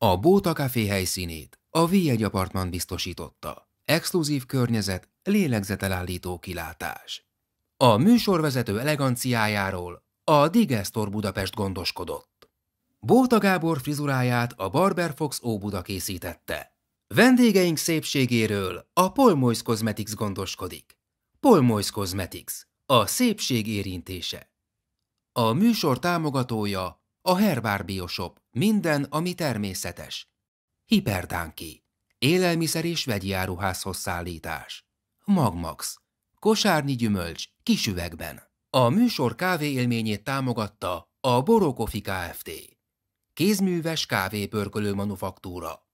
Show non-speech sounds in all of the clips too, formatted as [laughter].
A Bóta Café helyszínét a V1 Apartman biztosította. Exkluzív környezet, lélegzetelállító kilátás. A műsorvezető eleganciájáról a Digestor Budapest gondoskodott. Bóta Gábor frizuráját a Barber Fox Óbuda készítette. Vendégeink szépségéről a Polmoys Cosmetics gondoskodik. Polmoys Cosmetics, a szépség érintése. A műsor támogatója a Bioshop. minden, ami természetes. Hiperdánki, élelmiszer és vegyi áruházhoz szállítás. Magmax, kosárnyi gyümölcs, kisüvegben. A műsor kávé élményét támogatta a Borokofi Kft. Kézműves kávépörkölő manufaktúra.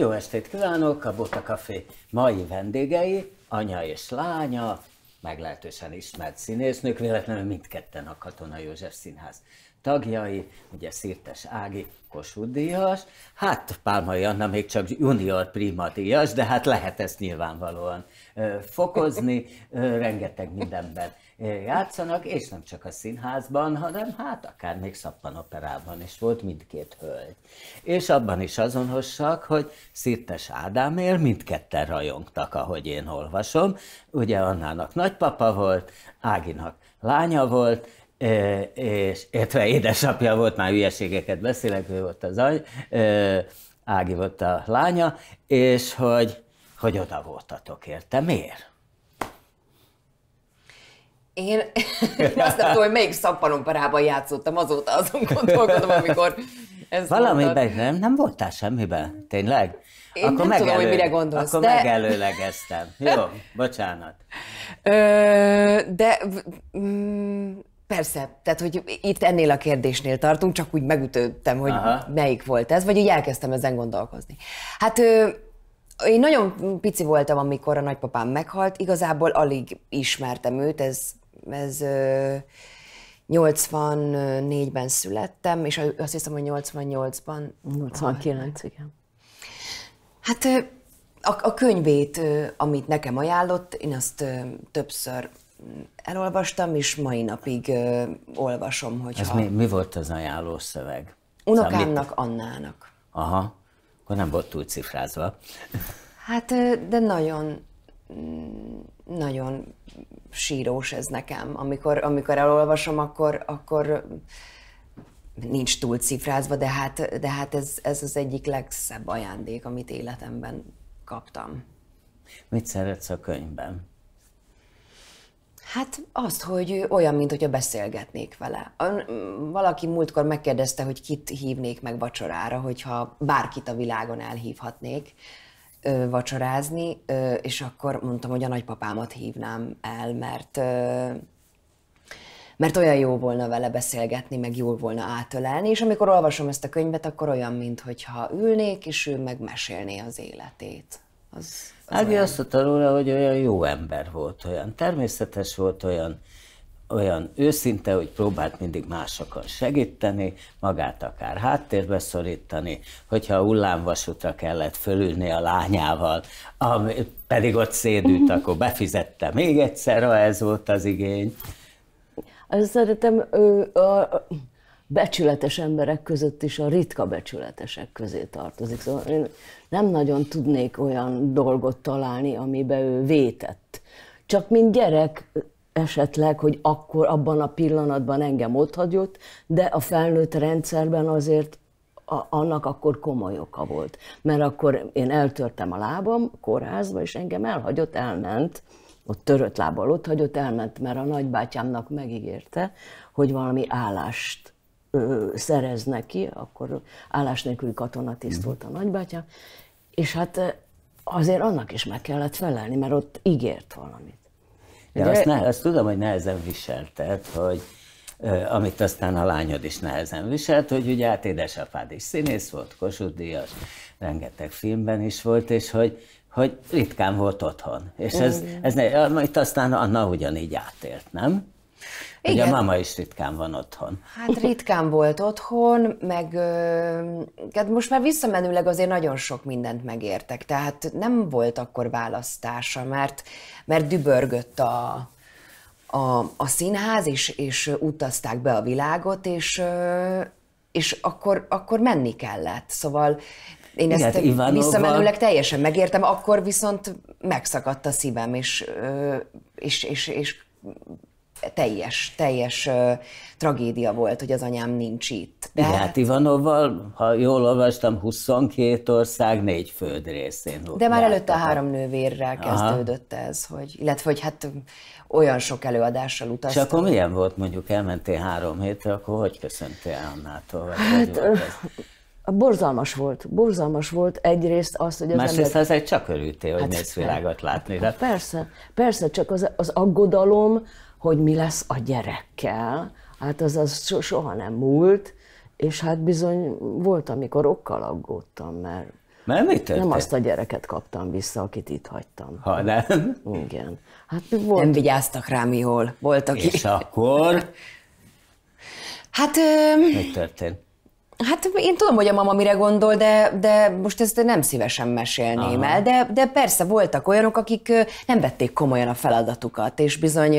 Jó estét kívánok! A Bota Café mai vendégei, anya és lánya, meglehetősen ismert színésznők, véletlenül mindketten a Katona József Színház tagjai, ugye Szirtes Ági, Kossuth Díjas, hát Pálma Janna még csak junior prima díjas, de hát lehet ezt nyilvánvalóan fokozni, rengeteg mindenben játszanak, és nem csak a színházban, hanem hát akár még szappanoperában is volt mindkét hölgy. És abban is azonosak, hogy Szirtes Ádámél mindketten rajongtak, ahogy én olvasom. Ugye Annának nagypapa volt, Áginak lánya volt, e, és értve édesapja volt, már hülyeségeket beszélek, ő volt az any, e, Ági volt a lánya, és hogy, hogy oda voltatok, érte? Miért? Én, én azt nem tudom, hogy melyik szappanopperában játszottam, azóta azon gondolkodom, amikor valami Valamiben mondtad. nem, nem voltál semmiben, tényleg? Én akkor nem megelő, tudom, hogy mire gondolsz. Akkor de... megelőlegeztem. Jó, [laughs] bocsánat. Ö, de mm, persze, tehát hogy itt ennél a kérdésnél tartunk, csak úgy megütöttem, hogy Aha. melyik volt ez, vagy így elkezdtem ezen gondolkozni. Hát ö, én nagyon pici voltam, amikor a nagypapám meghalt, igazából alig ismertem őt, ez ez 84-ben születtem, és azt hiszem, hogy 88-ban. 89, igen. Hát a, a könyvét, amit nekem ajánlott, én azt többször elolvastam, és mai napig olvasom, hogy. Ez mi, mi volt az ajánló szöveg? Unokámnak, Annának. Aha, akkor nem volt túl cifrázva. Hát, de nagyon, Mm, nagyon sírós ez nekem. Amikor, amikor elolvasom, akkor, akkor nincs túl cifrázva, de hát, de hát ez, ez az egyik legszebb ajándék, amit életemben kaptam. Mit szeretsz a könyvben? Hát azt, hogy olyan, mint hogyha beszélgetnék vele. Valaki múltkor megkérdezte, hogy kit hívnék meg vacsorára, hogyha bárkit a világon elhívhatnék ö, vacsorázni, ö, és akkor mondtam, hogy a nagypapámat hívnám el, mert ö, mert olyan jó volna vele beszélgetni, meg jól volna átölelni, és amikor olvasom ezt a könyvet, akkor olyan, mintha ülnék, és ő meg mesélné az életét. Az, az Ági hát olyan... azt a tanulja, hogy olyan jó ember volt, olyan természetes volt, olyan olyan őszinte, hogy próbált mindig másokon segíteni, magát akár háttérbe szorítani, hogyha a hullámvasútra kellett fölülni a lányával, ami pedig ott szédült, mhm. akkor befizette még egyszer, ha ez volt az igény. Azt szeretem, ő, a becsületes emberek között is a ritka becsületesek közé tartozik. Szóval én nem nagyon tudnék olyan dolgot találni, amiben ő vétett. Csak mint gyerek esetleg, hogy akkor abban a pillanatban engem ott hagyott, de a felnőtt rendszerben azért a, annak akkor komoly oka volt. Mert akkor én eltörtem a lábam kórházba, és engem elhagyott, elment, ott törött lábbal ott hagyott, elment, mert a nagybátyámnak megígérte, hogy valami állást ö, szerez neki, akkor állás nélküli katonatiszt volt a mhm. nagybátyám, és hát azért annak is meg kellett felelni, mert ott ígért valamit. De azt, ne, azt tudom, hogy nehezen viselted, hogy amit aztán a lányod is nehezen viselt, hogy ugye hát édesapád is színész volt, Kossuth Díjas, rengeteg filmben is volt, és hogy, hogy ritkán volt otthon. És ez, ez ne, itt aztán Anna ugyanígy átélt, nem? Igen. Ugye a mama is ritkán van otthon. Hát ritkán volt otthon, meg hát most már visszamenőleg azért nagyon sok mindent megértek, tehát nem volt akkor választása, mert, mert dübörgött a, a, a színház, és, és utazták be a világot, és, és akkor, akkor menni kellett. Szóval én Igen, ezt hát Ivanovval... visszamenőleg teljesen megértem, akkor viszont megszakadt a szívem, és, és, és, és teljes, teljes ö, tragédia volt, hogy az anyám nincs itt. De... Igen, hát, hát Ivanovval, ha jól olvastam, 22 ország négy föld részén. De már előtte a három nővérrel kezdődött Aha. ez, hogy, illetve hogy hát olyan sok előadással utaztam. És akkor milyen volt mondjuk, elmentél három hétre, akkor hogy köszöntél Annától? Vagy hát, Borzalmas volt, borzalmas volt egyrészt az, hogy az Másrészt ember... azért csak örültél, hogy hát, mész világot látni. Hát, hát, Persze, persze, csak az, az aggodalom, hogy mi lesz a gyerekkel, hát az az soha nem múlt, és hát bizony volt, amikor okkal aggódtam, mert mert mit Nem azt a gyereket kaptam vissza, akit itt hagytam. Ha nem? Igen. Hát volt... Nem vigyáztak rám jól. Volt, aki... És akkor? hát... Ö... Mi történt? Hát én tudom, hogy a mama mire gondol, de, de most ezt nem szívesen mesélném Aha. el, de, de persze voltak olyanok, akik nem vették komolyan a feladatukat, és bizony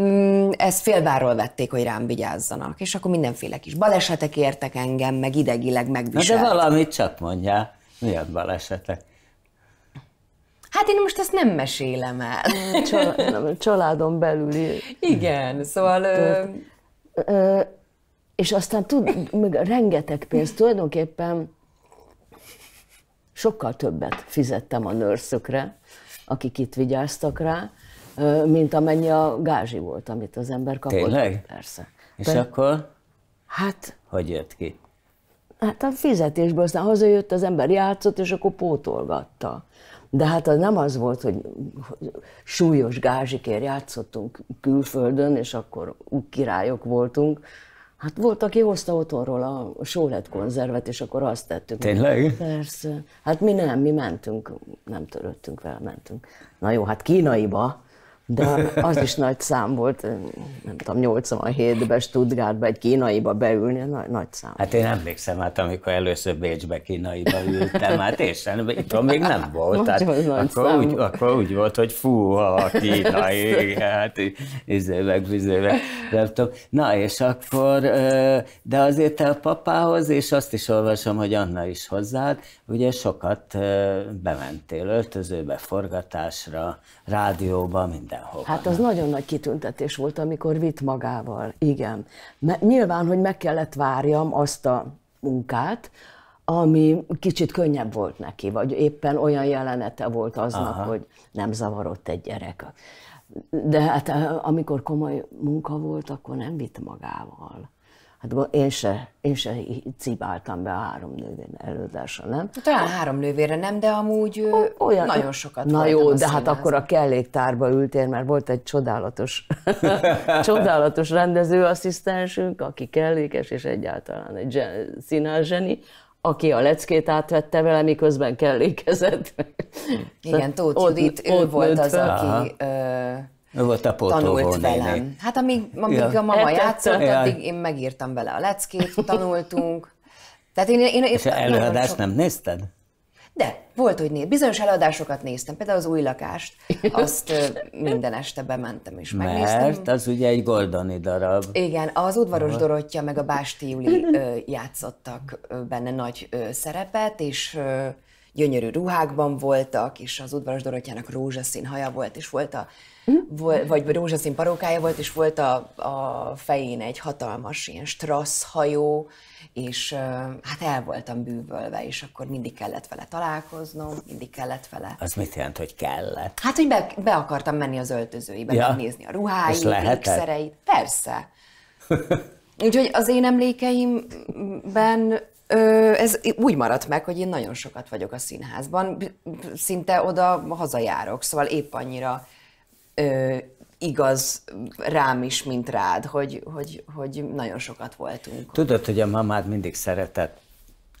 mm, ezt félváról vették, hogy rám vigyázzanak, és akkor mindenféle kis balesetek értek engem, meg idegileg megviselt. Na de valamit csak mondjál, milyen balesetek? Hát én most ezt nem mesélem el. Családon belüli. Igen, szóval... Tört. Ö, és aztán tud, meg rengeteg pénzt tulajdonképpen sokkal többet fizettem a nőrszökre, akik itt vigyáztak rá, mint amennyi a gázsi volt, amit az ember kapott. Tényleg? Persze. És Te, akkor? Hát... Hogy jött ki? Hát a fizetésből aztán hazajött, az ember játszott, és akkor pótolgatta. De hát az nem az volt, hogy súlyos gázsikért játszottunk külföldön, és akkor királyok voltunk, Hát volt, aki hozta otthonról a sólet konzervet, és akkor azt tettük. Tényleg? Persze. Hát mi nem, mi mentünk, nem törődtünk vele, mentünk. Na jó, hát Kínaiba, de az is nagy szám volt, nem tudom, 87-ben Stuttgartba egy kínaiba beülni, nagy, nagy szám. Hát én emlékszem, hát amikor először Bécsbe kínaiba ültem, hát és itt még nem volt. Tehát hát, akkor, úgy, akkor úgy volt, hogy fú, a kínai, hát izévek, bizévek, nem tudom. Na és akkor, de azért te a papához, és azt is olvasom, hogy Anna is hozzád, ugye sokat bementél öltözőbe, forgatásra, rádióba, mindenhol. Hát az nagyon nagy kitüntetés volt, amikor vitt magával, igen. Mert nyilván, hogy meg kellett várjam azt a munkát, ami kicsit könnyebb volt neki, vagy éppen olyan jelenete volt aznak, Aha. hogy nem zavarott egy gyerek. De hát amikor komoly munka volt, akkor nem vitt magával. Hát én se, én se cibáltam be a három nővére előadásra, nem? Hát talán három nővére nem, de amúgy o, olyan, nagyon sokat Na jó, de hát akkor a kelléktárba ültél, mert volt egy csodálatos, [laughs] csodálatos rendezőasszisztensünk, aki kellékes, és egyáltalán egy színházseni, aki a leckét átvette vele, miközben kellékezett. Igen, Tóth Judit, ő volt az, aki... Ö, ő volt a tanult velem. Hát amíg, amíg ja. a mama Eltette. játszott, ja. addig én megírtam vele a leckét, tanultunk. Tehát én, én, én És előadást sok... nem nézted? De, volt, hogy néz. Bizonyos eladásokat néztem, például az új lakást, azt minden este bementem is. Mert megnéztem. Mert az ugye egy goldani darab. Igen, az udvaros Dorottya meg a Básti Juli játszottak benne nagy szerepet, és gyönyörű ruhákban voltak, és az udvaros Dorottyának rózsaszín haja volt, és volt a, mhm. vol, vagy rózsaszín parókája volt, és volt a, a fején egy hatalmas ilyen strassz hajó, és hát el voltam bűvölve, és akkor mindig kellett vele találkoznom, mindig kellett vele. Az mit jelent, hogy kellett? Hát, hogy be, be akartam menni az öltözőibe, ja. nézni a ruháit, ékszereit. Persze. [laughs] Úgyhogy az én emlékeimben Ö, ez úgy maradt meg, hogy én nagyon sokat vagyok a színházban, szinte oda hazajárok, szóval épp annyira ö, igaz rám is, mint rád, hogy, hogy, hogy nagyon sokat voltunk. Tudod, hogy a mamád mindig szeretett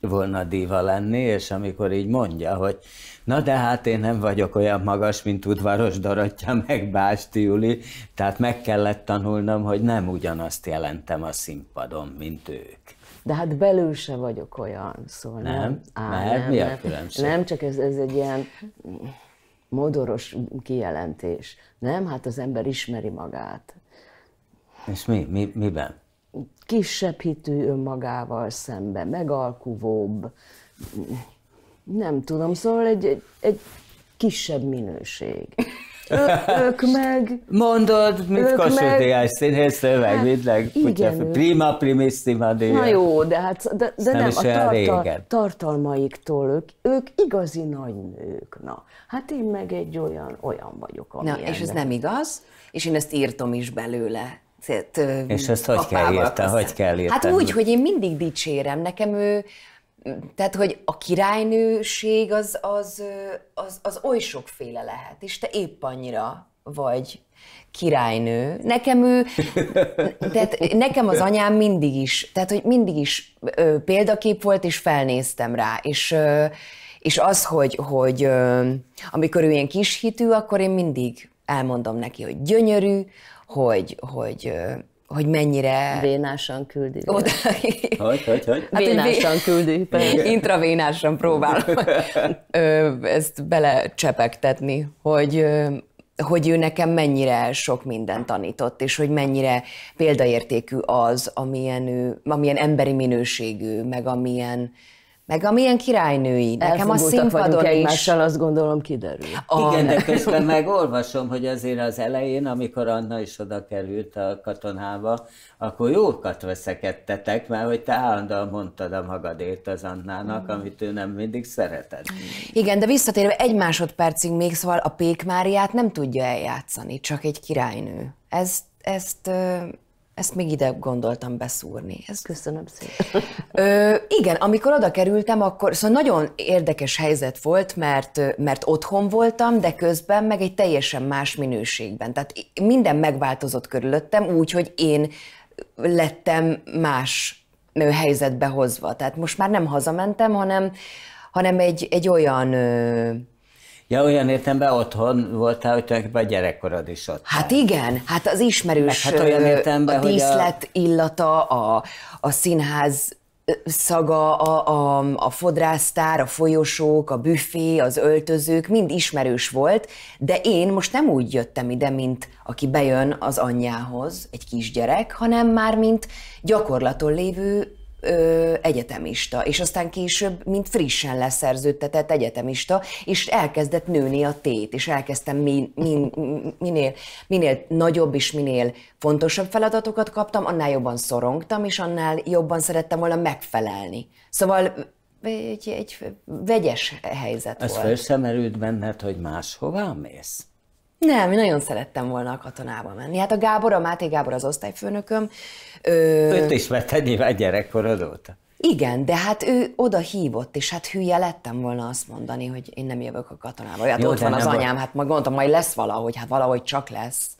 volna diva lenni, és amikor így mondja, hogy na de hát én nem vagyok olyan magas, mint udvaros Dorottya, meg Básti Juli, tehát meg kellett tanulnom, hogy nem ugyanazt jelentem a színpadon, mint ők de hát belül se vagyok olyan, szóval nem. nem. Á, mert nem, mi a különbség? Nem, csak ez, ez egy ilyen modoros kijelentés. Nem, hát az ember ismeri magát. És mi? mi miben? Kisebb hitű önmagával szemben megalkuvóbb, nem tudom, szóval egy, egy, egy kisebb minőség. Ők meg... Mondod, mit Kossuth Díjas színház szöveg, hát, mindleg, igen, prima primissima Díjas. Na jó, de hát de, de nem, nem a tartal, tartalmaiktól ők, ők igazi nagy nők. Na, hát én meg egy olyan, olyan vagyok, Na, ennek. és ez nem igaz, és én ezt írtam is belőle. Tehát, és ezt hogy kell írta, hogy kell írta? Hát úgy, hogy én mindig dicsérem, nekem ő, tehát, hogy a királynőség az, az, az, az oly sokféle lehet, és te épp annyira vagy királynő. Nekem ő, [laughs] tehát nekem az anyám mindig is, tehát hogy mindig is példakép volt, és felnéztem rá, és, és az, hogy, hogy amikor ő ilyen kis hitű, akkor én mindig elmondom neki, hogy gyönyörű, hogy, hogy hogy mennyire... Vénásan küldi. Oda... [laughs] Hogy, hogy, hogy? Hát, Vénásan küldi. Intravénásan próbálom ezt belecsepegtetni, hogy, hogy ő nekem mennyire sok mindent tanított, és hogy mennyire példaértékű az, amilyen, ő, amilyen emberi minőségű, meg amilyen meg a milyen királynői. Nekem a színpadon is. egymással, azt gondolom kiderül. Ah, Igen, de közben megolvasom, hogy azért az elején, amikor Anna is oda került a katonába, akkor jókat veszekedtetek, mert hogy te állandóan mondtad a magadért az Annának, mm. amit ő nem mindig szeretett. Igen, de visszatérve egy másodpercig még, szóval a Pék Máriát nem tudja eljátszani, csak egy királynő. Ezt, ezt ezt még ide gondoltam beszúrni. Ezt. Köszönöm szépen. Ö, igen, amikor oda kerültem, akkor szóval nagyon érdekes helyzet volt, mert, mert otthon voltam, de közben meg egy teljesen más minőségben. Tehát minden megváltozott körülöttem, úgy, hogy én lettem más helyzetbe hozva. Tehát most már nem hazamentem, hanem, hanem egy, egy olyan Ja, olyan értem be otthon voltál, hogy tulajdonképpen a gyerekkorod is ott. Hát igen, hát az ismerős, hát olyan be, a díszlet a... illata, a, a színház szaga, a, a, a fodrásztár, a folyosók, a büfé, az öltözők, mind ismerős volt, de én most nem úgy jöttem ide, mint aki bejön az anyjához, egy kisgyerek, hanem már mint gyakorlaton lévő ö, egyetemista, és aztán később, mint frissen leszerződtetett egyetemista, és elkezdett nőni a tét, és elkezdtem min, min, minél, minél nagyobb és minél fontosabb feladatokat kaptam, annál jobban szorongtam, és annál jobban szerettem volna megfelelni. Szóval egy, egy vegyes helyzet Ez volt. Ez felszemerült benned, hogy máshová mész? Nem, én nagyon szerettem volna a katonába menni. Hát a Gábor, a Máté Gábor az osztályfőnököm. Ö... Őt ismerted nyilván gyerekkorod óta. Igen, de hát ő oda hívott, és hát hülye lettem volna azt mondani, hogy én nem jövök a katonába. Hát Jó, ott van az anyám, a... hát majd gondoltam, majd lesz valahogy, hát valahogy csak lesz.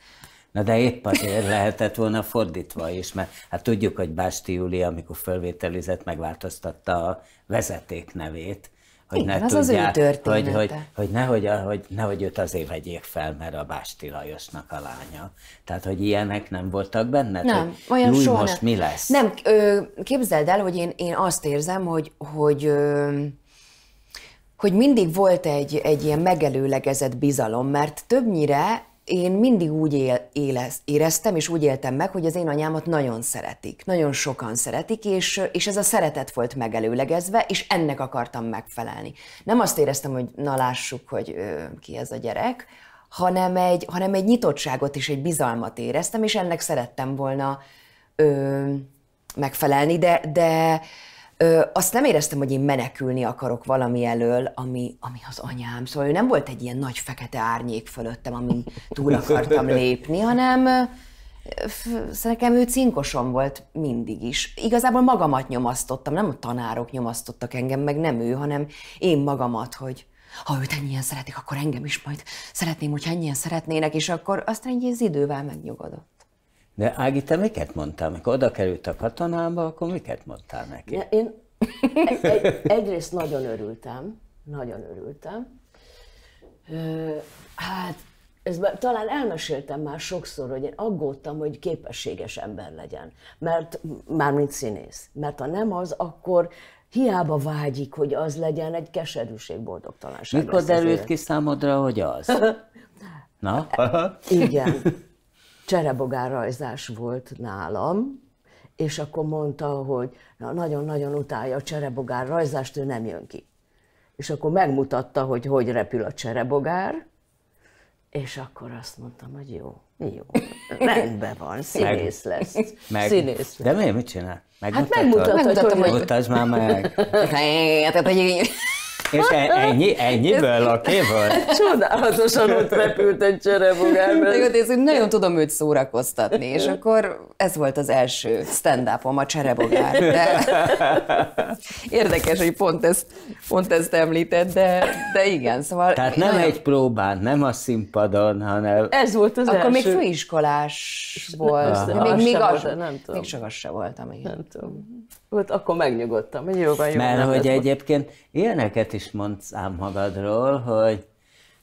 Na de épp azért lehetett volna fordítva is, mert hát tudjuk, hogy Básti Júlia, amikor fölvételizett, megváltoztatta a vezeték nevét, hogy Igen, ne az tudják, az hogy, hogy, hogy, nehogy, hogy nehogy őt azért vegyék fel, mert a Básti Lajosnak a lánya. Tehát, hogy ilyenek nem voltak benne? Nem, hogy, olyan júj, soha most nem. mi lesz? Nem, ö, képzeld el, hogy én, én azt érzem, hogy, hogy ö, hogy mindig volt egy, egy ilyen megelőlegezett bizalom, mert többnyire én mindig úgy él, élez, éreztem, és úgy éltem meg, hogy az én anyámat nagyon szeretik, nagyon sokan szeretik, és, és ez a szeretet volt megelőlegezve, és ennek akartam megfelelni. Nem azt éreztem, hogy na lássuk, hogy ö, ki ez a gyerek, hanem egy, hanem egy nyitottságot és egy bizalmat éreztem, és ennek szerettem volna ö, megfelelni, de, de Ö, azt nem éreztem, hogy én menekülni akarok valami elől, ami, ami az anyám. Szóval ő nem volt egy ilyen nagy fekete árnyék fölöttem, amin túl akartam lépni, hanem szóval nekem ő cinkosom volt mindig is. Igazából magamat nyomasztottam, nem a tanárok nyomasztottak engem, meg nem ő, hanem én magamat, hogy ha őt ennyien szeretik, akkor engem is majd szeretném, hogy ennyien szeretnének, és akkor aztán egy idővel megnyugodott. De Ági, te miket mondtál, amikor oda került a katonába, akkor miket mondtál neki? Ja, én [laughs] egy, egyrészt nagyon örültem, nagyon örültem. Hát, ez talán elmeséltem már sokszor, hogy én aggódtam, hogy képességes ember legyen, mert már mint színész. Mert ha nem az, akkor hiába vágyik, hogy az legyen egy keserűség, boldogtalanság. Mikor derült ki számodra, hogy az? [laughs] Na? Igen cserebogárrajzás volt nálam, és akkor mondta, hogy nagyon-nagyon utálja a cserebogár rajzást, ő nem jön ki. És akkor megmutatta, hogy hogy repül a cserebogár, és akkor azt mondtam, hogy jó, jó, rendben van, színész meg, lesz. Meg, színész lesz. De miért, mit csinál? Megmutatta? Hát megmutatta, megmutatta hogy... Mutasd már meg! [laughs] Hát, hogy... És e- ennyi, ennyiből a kéből? [laughs] Csodálatosan ott repült egy cserebogár. Én nagyon tudom őt szórakoztatni, és akkor ez volt az első stand upom a cserebogár. De [laughs] érdekes, hogy pont ezt, pont ezt említed, de, de igen, szóval... Tehát nem nagyon... egy próbán, nem a színpadon, hanem... Ez volt az Akkor első. még főiskolás volt. Ah. Még, még, az, volt, nem tudom. még csak az se voltam. Igen. Nem tudom. Ott akkor megnyugodtam, hogy jó van, jó Mert hogy egyébként ilyeneket is mondsz ám magadról, hogy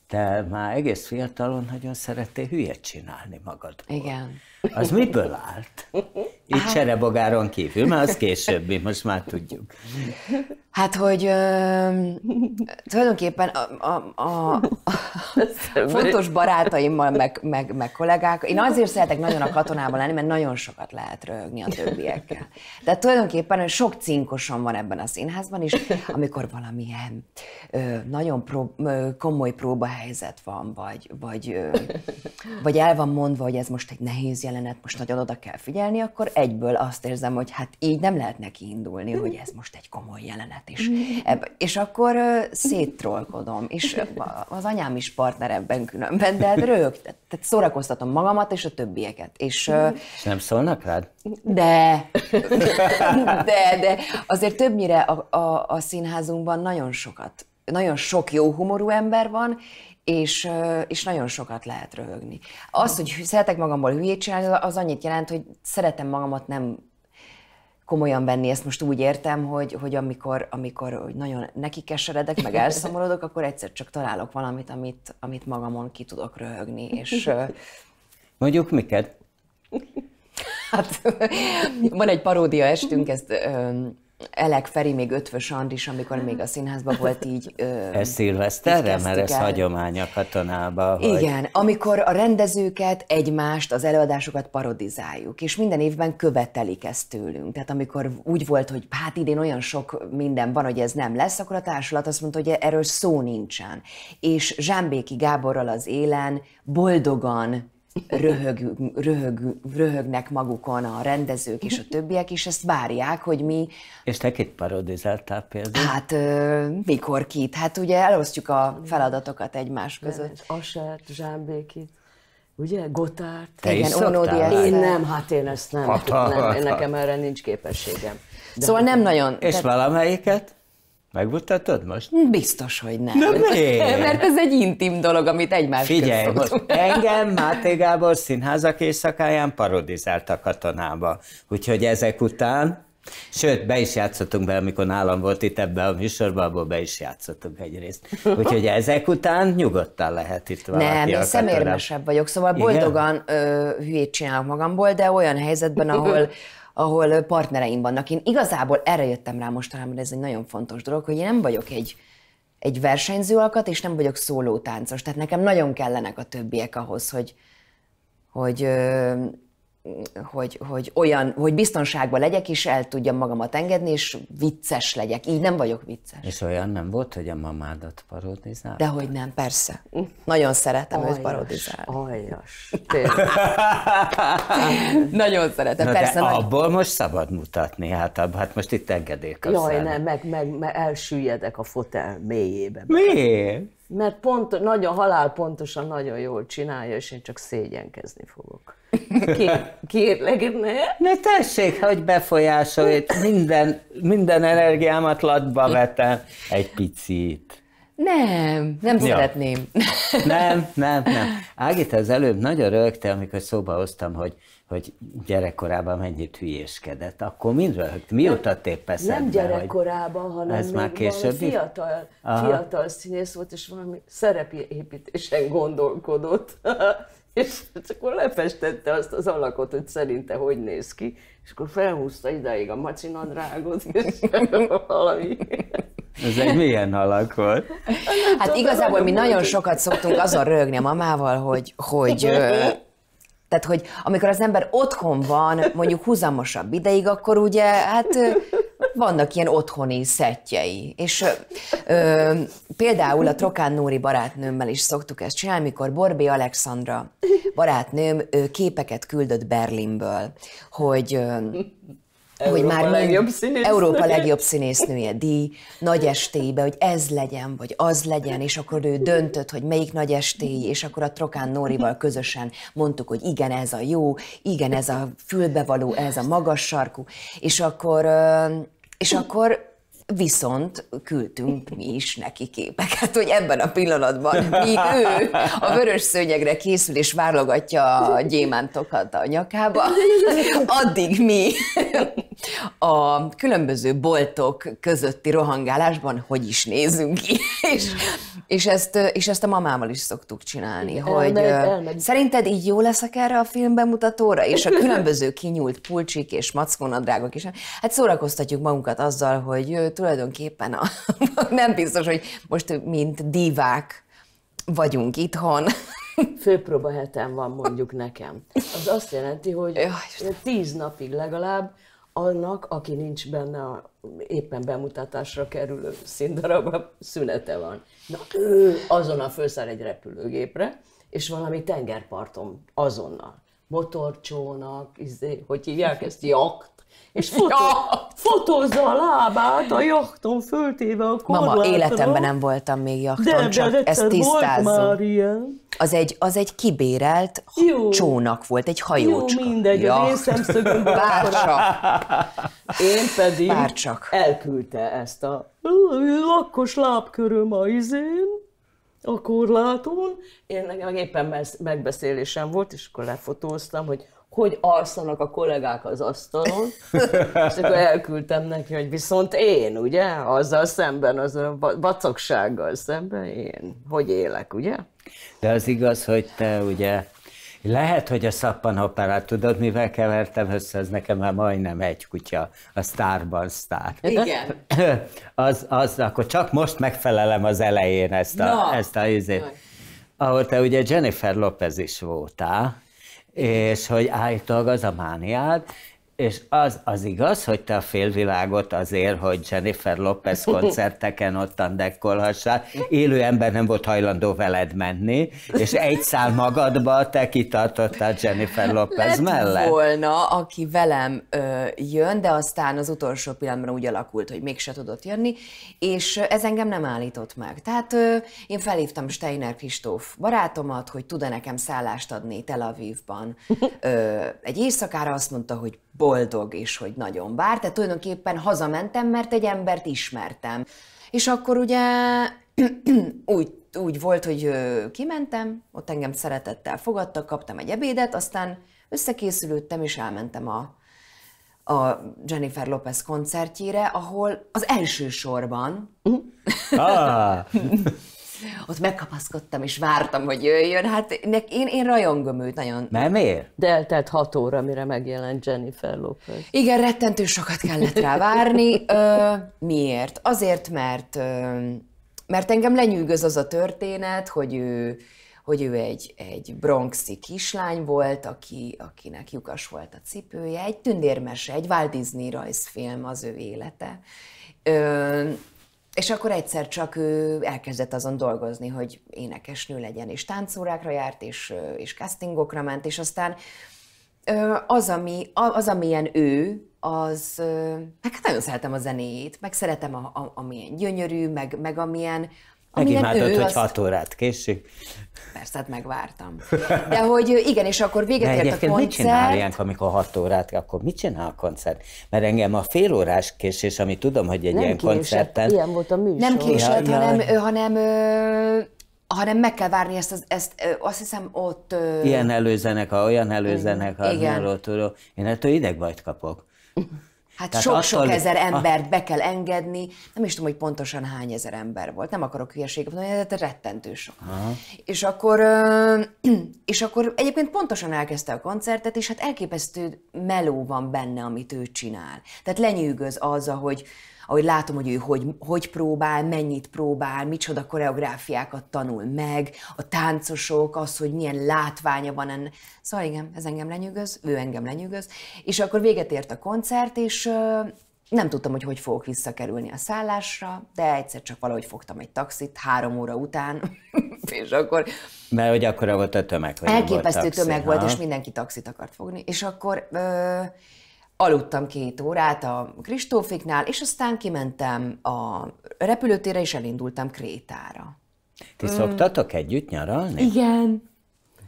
te már egész fiatalon nagyon szerettél hülyet csinálni magadból. Igen. Az miből állt? Itt cserebogáron kívül, mert az később, mi most már tudjuk. Hát, hogy ö, tulajdonképpen a, a, a, a fontos barátaimmal, meg, meg, meg kollégák, én azért szeretek nagyon a katonában lenni, mert nagyon sokat lehet rögni a többiekkel. De tulajdonképpen sok cinkosom van ebben a színházban is, amikor valamilyen ö, nagyon pró, ö, komoly próbahelyzet van, vagy, vagy, ö, vagy el van mondva, hogy ez most egy nehéz jelenet most nagyon oda kell figyelni, akkor egyből azt érzem, hogy hát így nem lehet neki indulni, mm. hogy ez most egy komoly jelenet is. Mm. Ebb, és akkor széttrolkodom, és az anyám is partner ebben különben, de hát [laughs] rög, tehát szórakoztatom magamat és a többieket. És, mm. és nem szólnak rád? De, de, de azért többnyire a, a, a színházunkban nagyon sokat nagyon sok jó humorú ember van, és, és nagyon sokat lehet röhögni. Az, hogy szeretek magamból hülyét csinálni, az annyit jelent, hogy szeretem magamat nem komolyan venni, ezt most úgy értem, hogy, hogy amikor, amikor hogy nagyon neki keseredek, meg elszomorodok, [laughs] akkor egyszer csak találok valamit, amit, amit magamon ki tudok röhögni. És, Mondjuk miket? Hát [laughs] van egy paródia estünk, ezt Elek Feri, még Ötvös Andi amikor még a színházban volt így... Ö, ez szilveszterre? Mert ez hagyomány a katonában. Hogy... Igen, amikor a rendezőket, egymást, az előadásokat parodizáljuk, és minden évben követelik ezt tőlünk. Tehát amikor úgy volt, hogy hát idén olyan sok minden van, hogy ez nem lesz, akkor a társulat azt mondta, hogy erről szó nincsen. És Zsámbéki Gáborral az élen boldogan röhög, röhög, röhögnek magukon a rendezők és a többiek, és ezt várják, hogy mi... És te kit parodizáltál például? Hát ö, mikor kit? Hát ugye elosztjuk a feladatokat egymás között. Asert, Zsámbékit. Ugye? Gotárt. Te Igen, is Onódi Én nem, hát én ezt nem. Hata, nem hata. Nekem erre nincs képességem. Szóval De szóval nem nagyon. És tehát... valamelyiket? Megmutatod most? Biztos, hogy nem. Na miért? [laughs] Mert ez egy intim dolog, amit egymás Figyelj, most engem Máté Gábor színházak éjszakáján a katonába. Úgyhogy ezek után Sőt, be is játszottunk be, amikor nálam volt itt ebben a műsorban, abból be is játszottunk egyrészt. Úgyhogy ezek után nyugodtan lehet itt valaki Nem, én szemérmesebb vagyok, szóval boldogan ö, hülyét csinálok magamból, de olyan helyzetben, ahol, ahol partnereim vannak. Én igazából erre jöttem rá mostanában, ez egy nagyon fontos dolog, hogy én nem vagyok egy, egy versenyző alkat, és nem vagyok szóló táncos. Tehát nekem nagyon kellenek a többiek ahhoz, hogy, hogy hogy, hogy olyan, hogy biztonságban legyek, és el tudjam magamat engedni, és vicces legyek. Így nem vagyok vicces. És olyan nem volt, hogy a mamádat parodizál? De hogy nem, persze. Nagyon szeretem aljas, őt parodizálni. Aljas, [laughs] Nagyon szeretem, Na persze. De nagy... abból most szabad mutatni, hát, hát most itt engedély kapsz Jaj, nem, meg, meg, meg elsüllyedek a fotel mélyébe. Miért? Mert pont, nagyon halál pontosan nagyon jól csinálja, és én csak szégyenkezni fogok. Kér, kérlek, ne? Ne tessék, hogy befolyásolj, minden, minden energiámat latba vetem egy picit. Nem, nem ja. szeretném. Nem, nem, nem. Ágit az előbb nagyon rögte, amikor szóba hoztam, hogy hogy gyerekkorában mennyit hülyéskedett, akkor mindről, mióta tépp eszedbe, Nem gyerekkorában, hanem ez már később fiatal, fiatal színész volt, és valami szerepépítésen gondolkodott. [laughs] és csak akkor lefestette azt az alakot, hogy szerinte hogy néz ki, és akkor felhúzta ideig a macinadrágot, [laughs] és valami ez egy milyen alak volt? Hát igazából mi nagyon sokat szoktunk azon rögni a mamával, hogy, hogy [laughs] Tehát, hogy amikor az ember otthon van, mondjuk húzamosabb ideig, akkor ugye, hát vannak ilyen otthoni szettjei. És ö, például a Trokán Nóri barátnőmmel is szoktuk ezt csinálni, amikor Borbé Alexandra barátnőm képeket küldött Berlinből, hogy ö, Európa hogy már legjobb színésznője. Európa legjobb színésznője díj, nagy estélybe, hogy ez legyen, vagy az legyen, és akkor ő döntött, hogy melyik nagy estély, és akkor a Trokán Nórival közösen mondtuk, hogy igen, ez a jó, igen, ez a fülbevaló, ez a magas sarkú, és akkor, és akkor Viszont küldtünk mi is neki képeket, hogy ebben a pillanatban, míg ő a vörös szőnyegre készül és várlogatja a gyémántokat a nyakába, addig mi a különböző boltok közötti rohangálásban hogy is nézünk ki. És, és, ezt, és ezt a mamával is szoktuk csinálni, Igen, hogy elmegy, elmegy. szerinted így jó leszek erre a film bemutatóra És a különböző kinyúlt pulcsik és mackónadrágok is. Hát szórakoztatjuk magunkat azzal, hogy tulajdonképpen a, [laughs] nem biztos, hogy most mint divák vagyunk itthon. [laughs] Főpróba hetem van mondjuk nekem. Az azt jelenti, hogy Jaj, tíz napig legalább annak, aki nincs benne a éppen bemutatásra kerülő színdarabban, szünete van. Na ő azonnal felszáll egy repülőgépre, és valami tengerparton azonnal. Motorcsónak, izé, hogy hívják ezt, jakt, és fotó, ja. fotózza a lábát a jachton föltéve a korlátra. Mama, életemben nem voltam még jachton, de, csak de ezt tisztázzuk. Az egy, az egy kibérelt Jó. csónak volt, egy hajócska. Jó, mindegy, ja. az én Bárcsak. Én pedig Bárcsak. elküldte ezt a lakkos lábköröm a izén, a korláton. Én nekem éppen megbeszélésem volt, és akkor lefotóztam, hogy hogy alszanak a kollégák az asztalon, [laughs] és akkor elküldtem neki, hogy viszont én, ugye, azzal szemben, az a vacogsággal szemben én, hogy élek, ugye? De az igaz, hogy te ugye lehet, hogy a operát tudod, mivel kevertem össze, ez nekem már majdnem egy kutya, a sztárban sztár. Igen. [clears throat] az, az, akkor csak most megfelelem az elején ezt a, no. ezt a izét. Ahol te ugye Jennifer Lopez is voltál, és hogy állítólag az a mániád, és az, az igaz, hogy te a félvilágot azért, hogy Jennifer Lopez [laughs] koncerteken ottan dekkolhassál, élő ember nem volt hajlandó veled menni, és egy szál magadba te kitartottál Jennifer Lopez Lett mellett? volna, aki velem ö, jön, de aztán az utolsó pillanatban úgy alakult, hogy mégse tudott jönni, és ez engem nem állított meg. Tehát ö, én felhívtam Steiner Kristóf barátomat, hogy tud-e nekem szállást adni Tel Avivban [laughs] ö, egy éjszakára, azt mondta, hogy boldog, és hogy nagyon vár. Tehát tulajdonképpen hazamentem, mert egy embert ismertem. És akkor ugye [clears throat] úgy, úgy volt, hogy kimentem, ott engem szeretettel fogadtak, kaptam egy ebédet, aztán összekészülődtem, és elmentem a, a Jennifer Lopez koncertjére, ahol az első sorban ah. [laughs] ott megkapaszkodtam, és vártam, hogy jöjjön. Hát nek, én, én rajongom őt nagyon. Nem miért? De eltelt hat óra, mire megjelent Jennifer Lopez. Igen, rettentő sokat kellett rá várni. Ö, miért? Azért, mert, ö, mert engem lenyűgöz az a történet, hogy ő hogy ő egy, egy bronxi kislány volt, aki, akinek lyukas volt a cipője, egy tündérmese, egy Walt Disney rajzfilm az ő élete. Ö, és akkor egyszer csak ő elkezdett azon dolgozni, hogy énekesnő legyen, és táncórákra járt, és, és castingokra ment, és aztán az, ami, az amilyen ő, az, meg hát nagyon szeretem a zenéjét, meg szeretem, a, a, amilyen gyönyörű, meg, meg amilyen, Megimádod, hogy azt... 6 órát késik. Persze, hát megvártam. De hogy igen, és akkor véget ért a koncert. mit csinál ilyenkor, amikor 6 órát, akkor mit csinál a koncert? Mert engem a fél órás késés, ami tudom, hogy egy nem ilyen késett, koncerten... ilyen volt a műsor. Nem késett, ja, hanem, ja. hanem hanem meg kell várni ezt, ezt, ezt azt hiszem ott... Ilyen előzenek, olyan előzenek, igen. Arról, Én ettől idegbajt kapok. Hát sok-sok ezer embert a... be kell engedni, nem is tudom, hogy pontosan hány ezer ember volt, nem akarok hülyeséget mondani, de hát rettentő sok. Aha. És akkor, [clears throat] és akkor egyébként pontosan elkezdte a koncertet, és hát elképesztő meló van benne, amit ő csinál. Tehát lenyűgöz az, hogy ahogy látom, hogy ő hogy, hogy próbál, mennyit próbál, micsoda koreográfiákat tanul meg, a táncosok, az, hogy milyen látványa van ennek. Szóval igen, ez engem lenyűgöz, ő engem lenyűgöz. És akkor véget ért a koncert, és nem tudtam, hogy hogy fogok visszakerülni a szállásra, de egyszer csak valahogy fogtam egy taxit három óra után, [laughs] és akkor... Mert hogy akkor volt a tömeg, hogy Elképesztő volt taxi, tömeg ha? volt, és mindenki taxit akart fogni, és akkor... Ö, aludtam két órát a Kristófiknál, és aztán kimentem a repülőtérre, és elindultam Krétára. Ti szoktatok együtt nyaralni? Igen.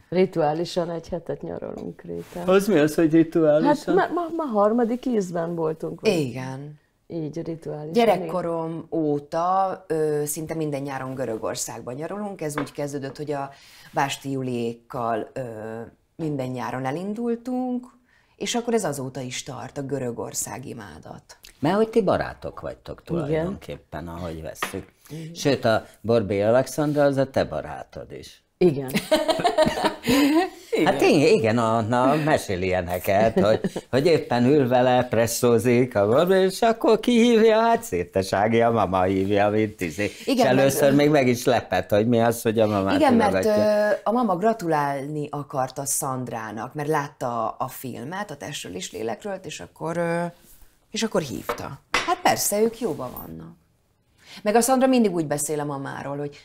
Rituálisan egy hetet nyaralunk Krétán. Az mi az, hogy rituálisan? Hát ma, ma, ma harmadik ízben voltunk. Vagy. Igen. Így rituális. Gyerekkorom óta ö, szinte minden nyáron Görögországban nyarolunk. Ez úgy kezdődött, hogy a Básti Juliékkal ö, minden nyáron elindultunk, és akkor ez azóta is tart, a Görögország imádat. Mert hogy ti barátok vagytok tulajdonképpen, Igen. ahogy veszük. Igen. Sőt, a Borbély Alexandra az a te barátod is. Igen. [laughs] Hát igen. Hát én, igen, Anna mesél ilyeneket, hogy, hogy éppen ül vele, presszózik, és akkor kihívja, hát szétesági, a mama hívja, mint izé. Igen, és először mert, még meg is lepett, hogy mi az, hogy a mama Igen, ülegatja. mert a mama gratulálni akarta Szandrának, mert látta a filmet, a testről és lélekről, és akkor, és akkor hívta. Hát persze, ők jóban vannak. Meg a Szandra mindig úgy beszél a mamáról, hogy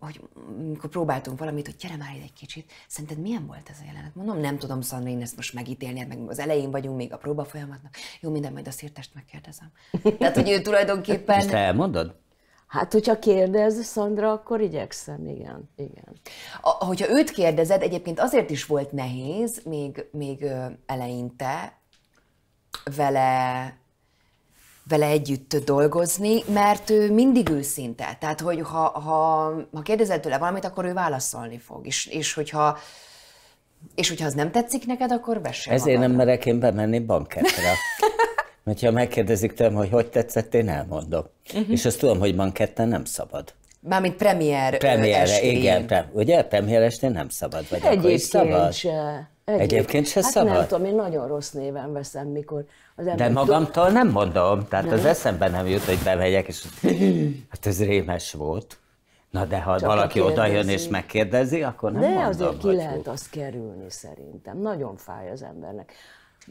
hogy mikor próbáltunk valamit, hogy gyere már ide egy kicsit, szerinted milyen volt ez a jelenet? Mondom, nem tudom, Szandra, én ezt most megítélni, meg az elején vagyunk még a próba folyamatnak. Jó, minden, majd a szírtest megkérdezem. [laughs] Tehát, hogy ő tulajdonképpen... Ezt elmondod? Hát, hogyha kérdez Szandra, akkor igyekszem, igen. igen. A, hogyha őt kérdezed, egyébként azért is volt nehéz, még, még eleinte vele vele együtt dolgozni, mert ő mindig őszinte. Tehát, hogy ha, ha, ha kérdezel tőle valamit, akkor ő válaszolni fog. És, és hogyha és hogyha az nem tetszik neked, akkor vesse Ezért magadra. nem merek én bemenni bankettre. [laughs] Mert ha megkérdezik tőlem, hogy hogy tetszett, én elmondom. Uh-huh. És azt tudom, hogy banketten nem szabad. Mármint premier Premierre, igen, pre- ugye? Premier estén nem szabad, vagy Egyébként akkor is szabad. Se. Egyébként, Egyébként se hát szabad. nem tudom, én nagyon rossz néven veszem, mikor az De magamtól nem mondom, tehát nem. az eszembe nem jut, hogy bemegyek, és [clears throat] hát ez rémes volt. Na de ha Csak valaki oda jön és megkérdezi, akkor nem De mondom, azért ki lehet úgy. azt kerülni szerintem. Nagyon fáj az embernek.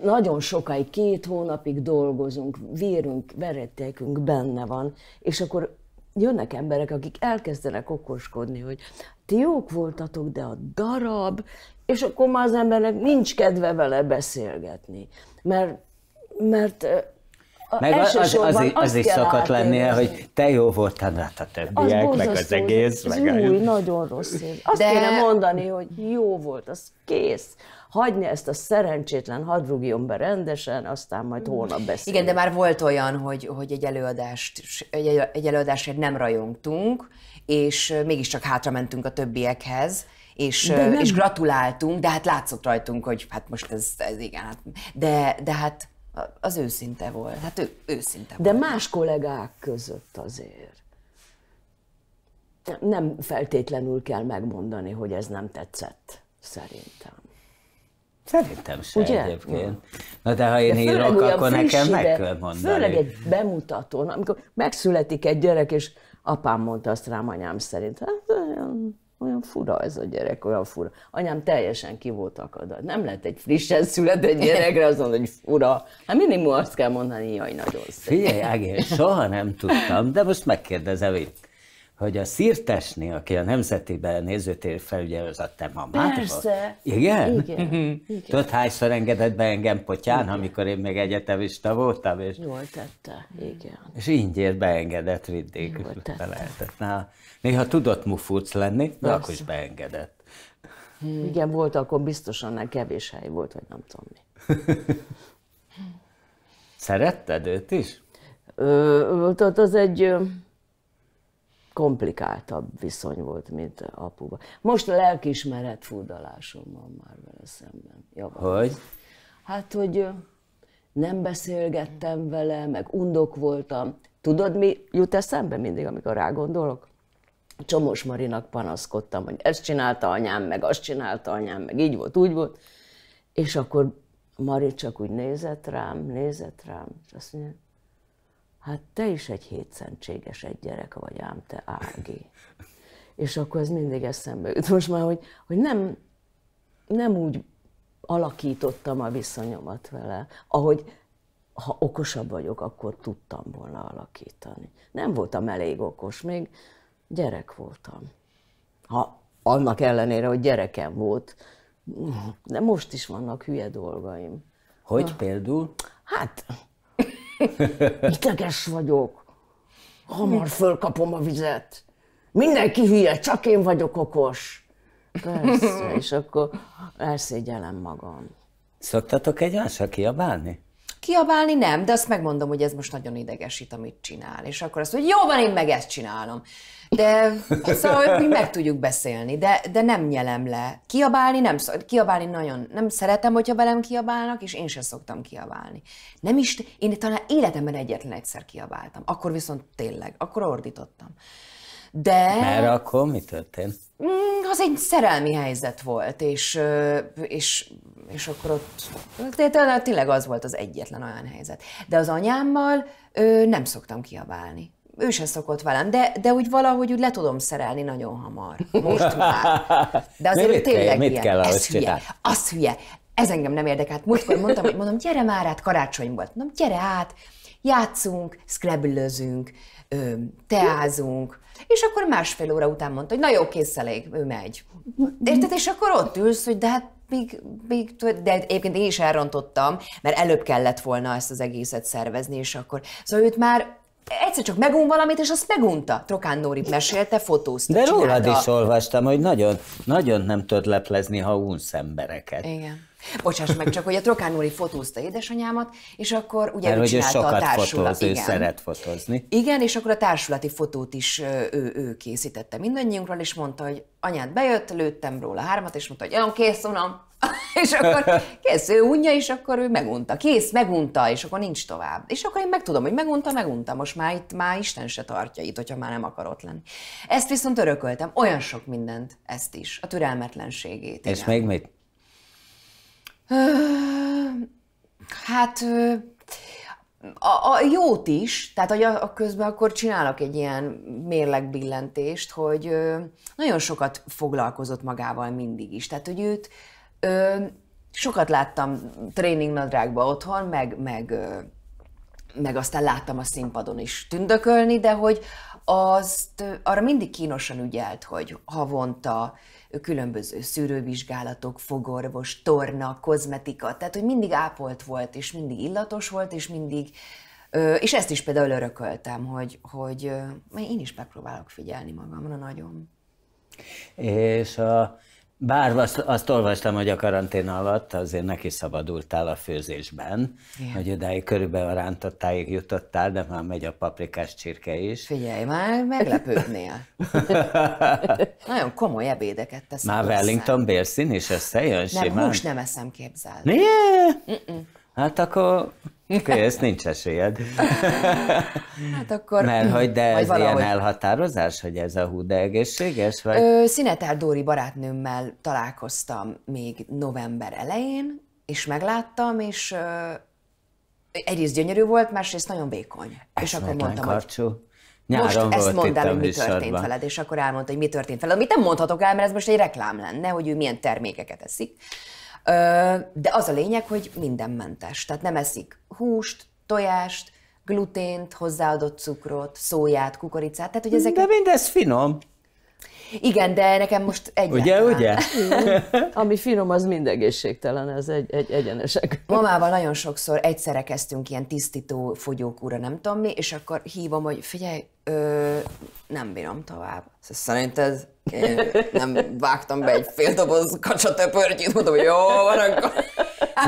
Nagyon sokáig, két hónapig dolgozunk, vérünk, veretékünk benne van, és akkor jönnek emberek, akik elkezdenek okoskodni, hogy ti jók voltatok, de a darab, és akkor már az embernek nincs kedve vele beszélgetni, mert mert meg az, az, az, az is szokott lennie, hogy te jó voltál, de hát a többiek, az meg az egész. Ez meg új, a... nagyon rossz év. Azt de... kéne mondani, hogy jó volt, az kész. Hagyni ezt a szerencsétlen hadrugjon be rendesen, aztán majd holnap beszélünk. Igen, de már volt olyan, hogy, hogy egy, előadást, egy, egy előadásért nem rajongtunk, és mégiscsak hátramentünk a többiekhez és, és gratuláltunk, de hát látszott rajtunk, hogy hát most ez, ez igen, hát- de, de hát az őszinte volt. Hát ő őszinte De volt. más kollégák között azért. Nem feltétlenül kell megmondani, hogy ez nem tetszett, szerintem. Szerintem sem Ugye? egyébként. Na de ha én de írok, akkor nekem meg kell mondani. Főleg egy bemutatón, amikor megszületik egy gyerek, és apám mondta azt rám anyám szerint, hát olyan fura ez a gyerek, olyan fura. Anyám teljesen ki volt akadva. Nem lehet egy frissen született gyerekre azon, hogy fura. Hát minimum azt kell mondani, jaj, nagyon szép. Figyelj, Ági, soha nem tudtam, de most megkérdezem itt hogy a Szirtesné, aki a Nemzeti Nézőtér felügyelő, az a te mamád Persze. Igen? Igen. Mhm. Igen. Tudod, hányszor engedett be engem potyán, Igen. amikor én még egyetemista voltam? És... Jól tette, igen. És ingyért beengedett vidék. Jól tette. Lehetett. Na, Néha tudott mufulc lenni, de Persze. akkor is beengedett. Hmm. Igen, volt, akkor biztosan annál kevés hely volt, vagy nem tudom mi. [laughs] Szeretted őt is? Ö, tehát az egy komplikáltabb viszony volt, mint apuba. Most lelkismeret furdalásom van már vele szemben. Javarom. Hogy? Hát, hogy nem beszélgettem vele, meg undok voltam. Tudod, mi jut eszembe mindig, amikor rá gondolok? Csomós Marinak panaszkodtam, hogy ezt csinálta anyám, meg azt csinálta anyám, meg így volt, úgy volt. És akkor Mari csak úgy nézett rám, nézett rám, és azt mondja, hát te is egy hétszentséges egy gyerek vagy ám, te Ági. és akkor ez mindig eszembe jut most már, hogy, hogy nem, nem úgy alakítottam a viszonyomat vele, ahogy ha okosabb vagyok, akkor tudtam volna alakítani. Nem voltam elég okos, még gyerek voltam. Ha annak ellenére, hogy gyerekem volt. De most is vannak hülye dolgaim. Hogy ha. például? Hát, [laughs] ideges vagyok. Hamar fölkapom a vizet. Mindenki hülye, csak én vagyok okos. Persze, és akkor elszégyelem magam. Szoktatok egymásra kiabálni? Kiabálni nem, de azt megmondom, hogy ez most nagyon idegesít, amit csinál. És akkor azt, hogy jó van, én meg ezt csinálom. De szóval mi meg tudjuk beszélni, de, de nem nyelem le. Kiabálni nem kiabálni nagyon, nem szeretem, hogyha velem kiabálnak, és én sem szoktam kiabálni. Nem is, én talán életemben egyetlen egyszer kiabáltam. Akkor viszont tényleg, akkor ordítottam. De... Mert akkor mi történt? Mm, az egy szerelmi helyzet volt, és, és, és akkor ott tényleg az volt az egyetlen olyan helyzet. De az anyámmal nem szoktam kiabálni ő sem szokott velem, de, de úgy valahogy úgy le tudom szerelni nagyon hamar. Most már. De azért tényleg kell, mit ilyen. Kell ez hülye. Csinál? Az hülye. Ez engem nem érdekelt. Múltkor mondtam, hogy mondom, gyere már át, karácsony volt. Mondom, gyere át, játszunk, szkreblözünk, teázunk, és akkor másfél óra után mondta, hogy na jó, kész elég, ő megy. Mm-hmm. Érted? És akkor ott ülsz, hogy de hát még, még, de egyébként én is elrontottam, mert előbb kellett volna ezt az egészet szervezni, és akkor, szóval őt már egyszer csak megún valamit, és azt megunta. Trokán Nóri mesélte, fotózta, De csinálta. rólad is olvastam, hogy nagyon, nagyon nem tudod leplezni, ha unsz embereket. Igen. Bocsáss meg, csak hogy a Trokán Nóri fotózta édesanyámat, és akkor ugye Mert ő csinálta sokat a társulat. Fotóz, igen. ő szeret fotózni. Igen, és akkor a társulati fotót is ő, ő készítette mindannyiunkról, és mondta, hogy anyád bejött, lőttem róla hármat, és mondta, hogy olyan kész, unom, [laughs] és akkor kész, ő unja, és akkor ő megunta. Kész, megunta, és akkor nincs tovább. És akkor én megtudom, hogy megunta, megunta. Most már itt már Isten se tartja itt, hogyha már nem akar ott lenni. Ezt viszont örököltem, olyan sok mindent, ezt is, a türelmetlenségét. És igen. még mit? Hát a, a jót is, tehát hogy a, a közben akkor csinálok egy ilyen mérlegbillentést, hogy nagyon sokat foglalkozott magával mindig is. Tehát, hogy őt Ö, sokat láttam tréningnadrágba otthon, meg, meg, meg aztán láttam a színpadon is tündökölni, de hogy azt arra mindig kínosan ügyelt, hogy havonta különböző szűrővizsgálatok, fogorvos, torna, kozmetika, tehát hogy mindig ápolt volt, és mindig illatos volt, és mindig és ezt is például örököltem, hogy, hogy én is megpróbálok figyelni magamra nagyon. És a bár azt, azt olvastam, hogy a karantén alatt azért neki szabadultál a főzésben, Igen. hogy odáig körülbelül a rántottáig jutottál, de már megy a paprikás csirke is. Figyelj, már meglepődnél. [laughs] Nagyon komoly ebédeket teszem. Már Wellington bérszín is összejön nem, simán? Nem, most nem eszem, képzeld. Né? Hát akkor Okay, ezt nincs esélyed. [laughs] Hát akkor... Mert hm, hogy de ez valahogy. ilyen elhatározás, hogy ez a hú, de egészséges? Vagy? Szinetár Dóri barátnőmmel találkoztam még november elején, és megláttam, és ö, egyrészt gyönyörű volt, másrészt nagyon vékony. És akkor mondtam, karcsú. hogy... Nyáron most volt ezt mondd el, hogy mi történt sorban. veled, és akkor elmondta, hogy mi történt veled. Amit nem mondhatok el, mert ez most egy reklám lenne, hogy ő milyen termékeket eszik. De az a lényeg, hogy minden mentes, Tehát nem eszik húst, tojást, glutént, hozzáadott cukrot, szóját, kukoricát. Tehát, hogy ezek... De mindez finom. Igen, de nekem most egy. Ugye, ugye? Ami finom, az mind egészségtelen, ez egy, egy egyenesek. Mamával nagyon sokszor egyszerre kezdtünk ilyen tisztító fogyókúra, nem tudom mi, és akkor hívom, hogy figyelj, ö, nem bírom tovább. Szóval Szerinted én nem vágtam be egy fél doboz kacsatöpörtyűt, mondom, hogy jó, van akkor.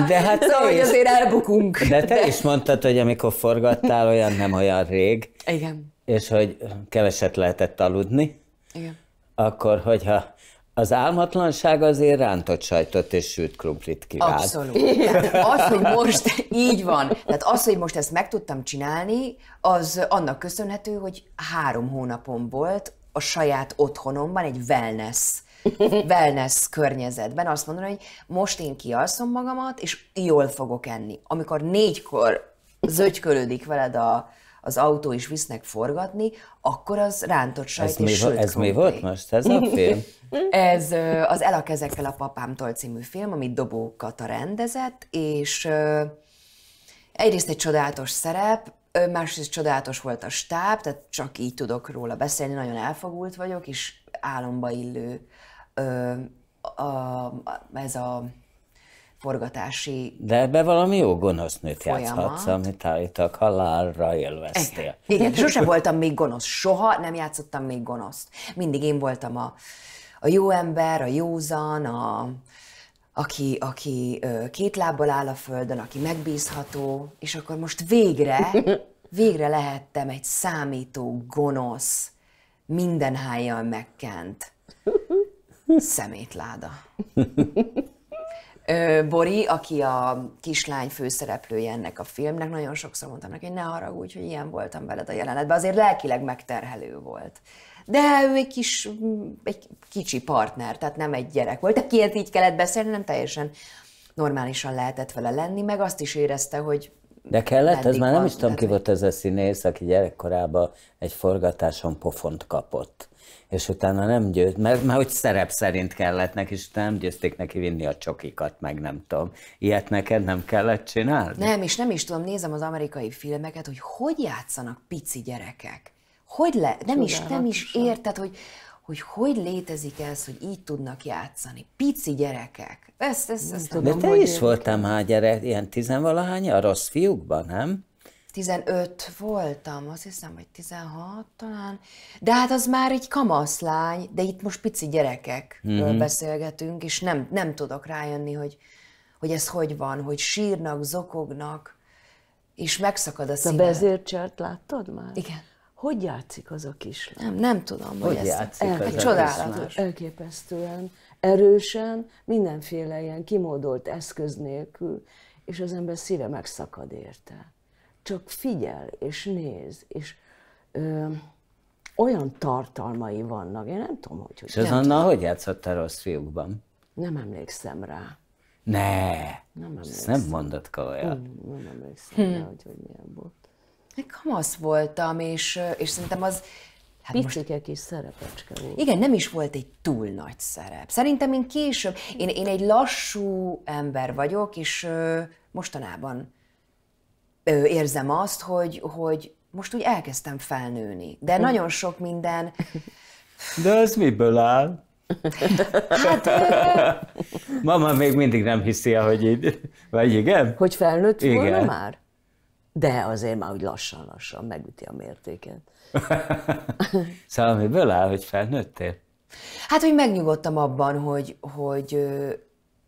De hát szóval, hogy azért elbukunk. De te de... is mondtad, hogy amikor forgattál, olyan nem olyan rég. Igen. És hogy keveset lehetett aludni. Igen. Akkor, hogyha az álmatlanság azért rántott sajtot és sült krumplit kivált. Abszolút. Tehát az, hogy most így van, tehát az, hogy most ezt meg tudtam csinálni, az annak köszönhető, hogy három hónapon volt a saját otthonomban, egy wellness [laughs] wellness környezetben azt mondani, hogy most én kialszom magamat, és jól fogok enni. Amikor négykor zögykölődik veled a, az autó, és visznek forgatni, akkor az rántott sajt ez és mi, sült Ez krumpli. mi volt most? Ez a film? [laughs] ez az El a kezekkel a papámtól című film, amit Dobó Kata rendezett, és egyrészt egy csodálatos szerep, Másrészt csodálatos volt a stáb, tehát csak így tudok róla beszélni, nagyon elfogult vagyok, és álomba illő ö, a, ez a forgatási De ebbe valami jó gonosz nőt játszhatsz, amit állítok, halálra élveztél. Igen, Igen sosem voltam még gonosz, soha nem játszottam még gonoszt. Mindig én voltam a, a jó ember, a józan, a, aki, aki két lábbal áll a földön, aki megbízható, és akkor most végre, [laughs] végre lehettem egy számító, gonosz, minden hájjal megkent szemétláda. Bori, aki a kislány főszereplője ennek a filmnek, nagyon sokszor mondtam neki, hogy ne haragudj, hogy ilyen voltam veled a jelenetben. Azért lelkileg megterhelő volt de ő egy kis, egy kicsi partner, tehát nem egy gyerek volt, akiért így kellett beszélni, nem teljesen normálisan lehetett vele lenni, meg azt is érezte, hogy de kellett? Ez már nem is tudom, ki volt ez a színész, aki gyerekkorában egy forgatáson pofont kapott. És utána nem győz, mert, mert hogy szerep szerint kellett neki, és nem győzték neki vinni a csokikat, meg nem tudom. Ilyet neked nem kellett csinálni? Nem, és nem is tudom, nézem az amerikai filmeket, hogy hogy játszanak pici gyerekek hogy le, nem is, nem is érted, hogy, hogy hogy létezik ez, hogy így tudnak játszani. Pici gyerekek. Ezt, ezt, ezt tudom, De te hogy is én... voltál már gyerek, ilyen tizenvalahány, a rossz fiúkban, nem? 15 voltam, azt hiszem, hogy 16 talán. De hát az már egy kamaszlány, de itt most pici gyerekekről mm-hmm. beszélgetünk, és nem, nem tudok rájönni, hogy, hogy ez hogy van, hogy sírnak, zokognak, és megszakad a szíve. A bezércsert láttad már? Igen. Hogy játszik az a kislány? Nem, nem tudom, hogy, hogy játszik ez, csodálatos. Elképesztően, erősen, mindenféle ilyen kimódolt eszköz nélkül, és az ember szíve megszakad érte. Csak figyel, és néz, és ö, olyan tartalmai vannak, én nem tudom, hogy... És az Anna hogy játszott a rossz fiúkban? Nem emlékszem rá. Ne! Nem emlékszem. Ezt nem mondott komolyan. Nem, nem emlékszem hm. rá, hogy, hogy milyen volt kamasz voltam, és, és szerintem az, Hát Picike most... kis szerepecske volt. Igen, nem is volt egy túl nagy szerep. Szerintem én később, én, én egy lassú ember vagyok, és ö, mostanában ö, érzem azt, hogy, hogy most úgy elkezdtem felnőni. De nagyon sok minden... De ez miből áll? Hát, Mama még mindig nem hiszi, hogy így... Vagy igen? Hogy felnőtt igen. volna már? De azért már úgy lassan-lassan megüti a mértéket. [laughs] szóval miből áll, hogy felnőttél? Hát, hogy megnyugodtam abban, hogy, hogy,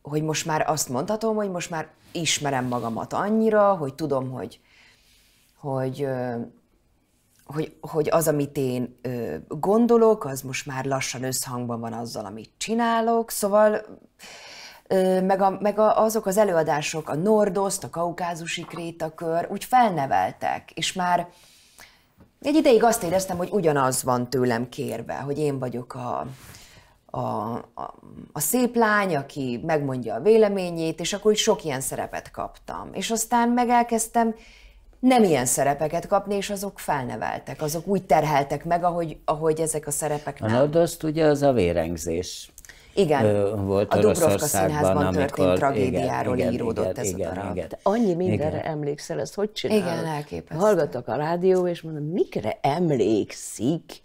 hogy most már azt mondhatom, hogy most már ismerem magamat annyira, hogy tudom, hogy, hogy, hogy, hogy az, amit én gondolok, az most már lassan összhangban van azzal, amit csinálok, szóval meg, a, meg a, azok az előadások, a Nordoszt, a Kaukázusi Krétakör, úgy felneveltek, és már egy ideig azt éreztem, hogy ugyanaz van tőlem kérve, hogy én vagyok a, a, a, a szép lány, aki megmondja a véleményét, és akkor úgy sok ilyen szerepet kaptam. És aztán meg elkezdtem nem ilyen szerepeket kapni, és azok felneveltek, azok úgy terheltek meg, ahogy, ahogy ezek a szerepek a nem. A ugye az a vérengzés igen, volt a Dubrovka Színházban amikor, történt tragédiáról igen, íródott igen, ez igen, a darab. Igen, igen. annyi mindenre igen. emlékszel, ezt hogy csinálod? Igen, elképesztő. Hallgatok a rádió, és mondom, mikre emlékszik?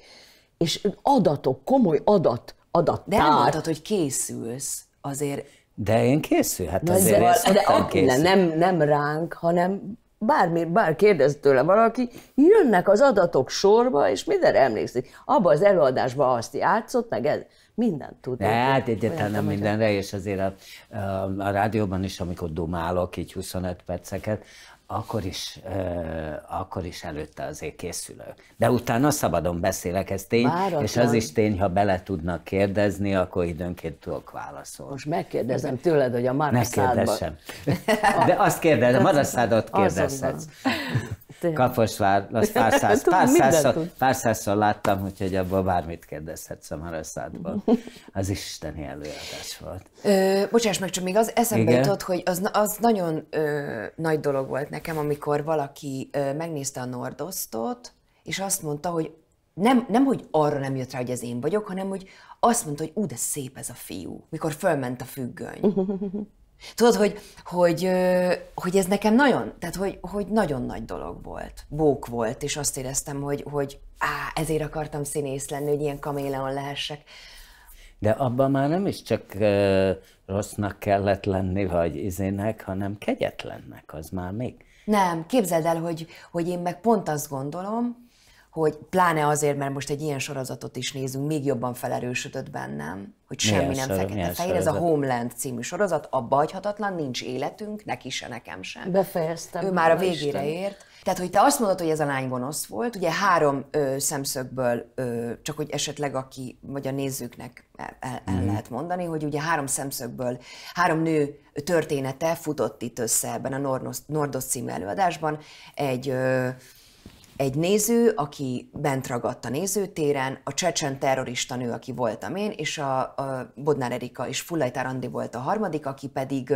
És adatok, komoly adat, adat, De elmondtad, hogy készülsz azért. De én készül, hát azért de, de készül. nem, nem ránk, hanem bármi, bár kérdez tőle valaki, jönnek az adatok sorba, és mindenre emlékszik. Abba az előadásban azt játszott, meg ez mindent tud. Ne, hát egyetlen nem mindenre, és azért a, a rádióban is, amikor dumálok így 25 perceket, akkor is, uh, akkor is előtte azért készülök. De utána szabadon beszélek, ez tény, Váratlan. és az is tény, ha bele tudnak kérdezni, akkor időnként tudok válaszolni. Most megkérdezem tőled, hogy a Marasszádban... Ne kérdezem, De azt kérdezem, Maraszádot [laughs] kérdezhetsz. Kaposvár, [laughs] azt pár, száz, pár, százszor, pár százszor láttam, úgyhogy abból bármit kérdezhetsz a Maraszádból. [laughs] Az isteni előadás volt. Ö, bocsáss meg, csak még az eszembe Igen? jutott, hogy az, az nagyon ö, nagy dolog volt nekem, amikor valaki ö, megnézte a Nordosztot, és azt mondta, hogy nem, nem, hogy arra nem jött rá, hogy ez én vagyok, hanem, hogy azt mondta, hogy ú, de szép ez a fiú, mikor fölment a függöny. [laughs] Tudod, hogy, hogy, hogy ez nekem nagyon, tehát hogy, hogy nagyon nagy dolog volt, bók volt, és azt éreztem, hogy, hogy á, ezért akartam színész lenni, hogy ilyen kaméleon lehessek. De abban már nem is csak uh, rossznak kellett lenni, vagy izének, hanem kegyetlennek, az már még. Nem, képzeld el, hogy, hogy én meg pont azt gondolom, hogy pláne azért, mert most egy ilyen sorozatot is nézünk, még jobban felerősödött bennem, hogy semmi nem fekete-fehér. Ez a Homeland című sorozat, abba bajhatatlan, nincs életünk, neki se, nekem sem. Befejeztem. Ő már a végére Isten. ért. Tehát, hogy te azt mondod, hogy ez a lány gonosz volt, ugye három ö, szemszögből, ö, csak hogy esetleg aki, vagy a nézőknek el, el, el mm. lehet mondani, hogy ugye három szemszögből, három nő története futott itt össze ebben a Nordos, Nordos című előadásban. Egy ö, egy néző, aki bent ragadt a nézőtéren, a csecsen terrorista nő, aki voltam én, és a, a Bodnár Erika és Fullajtár Andi volt a harmadik, aki pedig,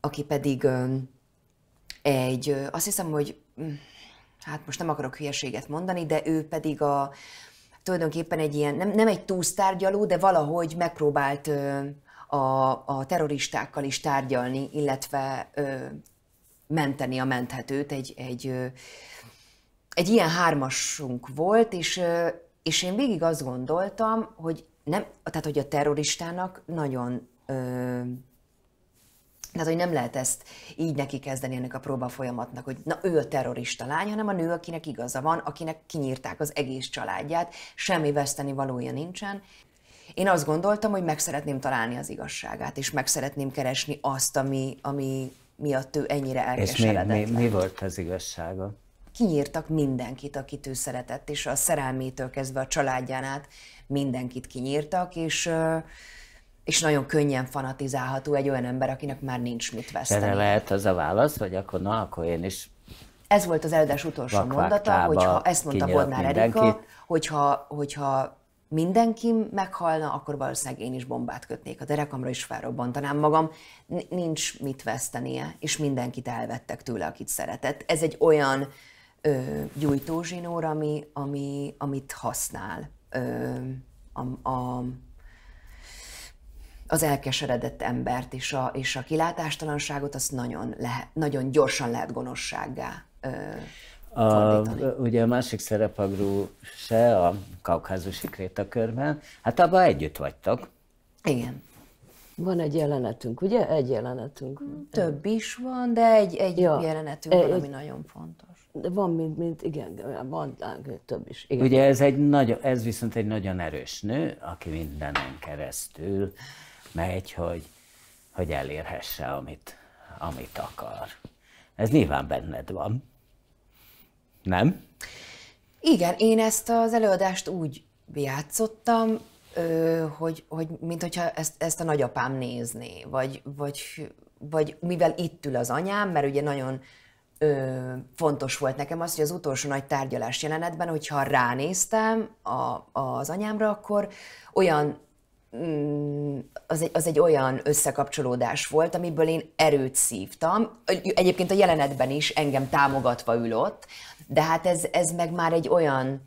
aki pedig egy, azt hiszem, hogy mm, hát most nem akarok hülyeséget mondani, de ő pedig a tulajdonképpen egy ilyen, nem, nem egy túlsztárgyaló, de valahogy megpróbált a, a terroristákkal is tárgyalni, illetve menteni a menthetőt egy, egy egy ilyen hármasunk volt, és, és én végig azt gondoltam, hogy nem, tehát hogy a terroristának nagyon ö, tehát, hogy nem lehet ezt így neki kezdeni ennek a próba folyamatnak, hogy na ő a terrorista lány, hanem a nő, akinek igaza van, akinek kinyírták az egész családját, semmi veszteni valója nincsen. Én azt gondoltam, hogy meg szeretném találni az igazságát, és meg szeretném keresni azt, ami, ami miatt ő ennyire elkeseredett. És mi, mi, mi volt az igazsága? kinyírtak mindenkit, akit ő szeretett, és a szerelmétől kezdve a családján át mindenkit kinyírtak, és és nagyon könnyen fanatizálható egy olyan ember, akinek már nincs mit veszteni. Erre lehet az a válasz, vagy akkor na, akkor én is ez volt az eldás utolsó mondata, hogyha ezt mondta Bodnár Erika, hogyha, hogyha mindenki meghalna, akkor valószínűleg én is bombát kötnék a derekamra, és felrobbantanám magam. Nincs mit vesztenie, és mindenkit elvettek tőle, akit szeretett. Ez egy olyan ö, gyújtózsinór, ami, ami, amit használ ö, a, a, az elkeseredett embert és a, és a kilátástalanságot, azt nagyon, lehet, nagyon gyorsan lehet gonoszsággá ö, a, ugye a másik szerepagrú se a kaukázusi krétakörben, hát abban együtt vagytok. Igen. Van egy jelenetünk, ugye? Egy jelenetünk. Több is van, de egy, egy ja, jelenetünk egy, van, ami egy, nagyon fontos. De van, mint, mint igen, van több is. Igen. Ugye ez, egy nagyon, ez viszont egy nagyon erős nő, aki mindenen keresztül megy, hogy, hogy elérhesse, amit, amit akar. Ez nyilván benned van. Nem? Igen, én ezt az előadást úgy játszottam, hogy, hogy mint hogyha ezt, ezt a nagyapám nézné, vagy, vagy, vagy mivel itt ül az anyám, mert ugye nagyon ö, fontos volt nekem az, hogy az utolsó nagy tárgyalás jelenetben, hogyha ránéztem a, az anyámra, akkor olyan mm, az egy, az egy olyan összekapcsolódás volt, amiből én erőt szívtam. Egyébként a jelenetben is engem támogatva ülött, de hát ez, ez meg már egy olyan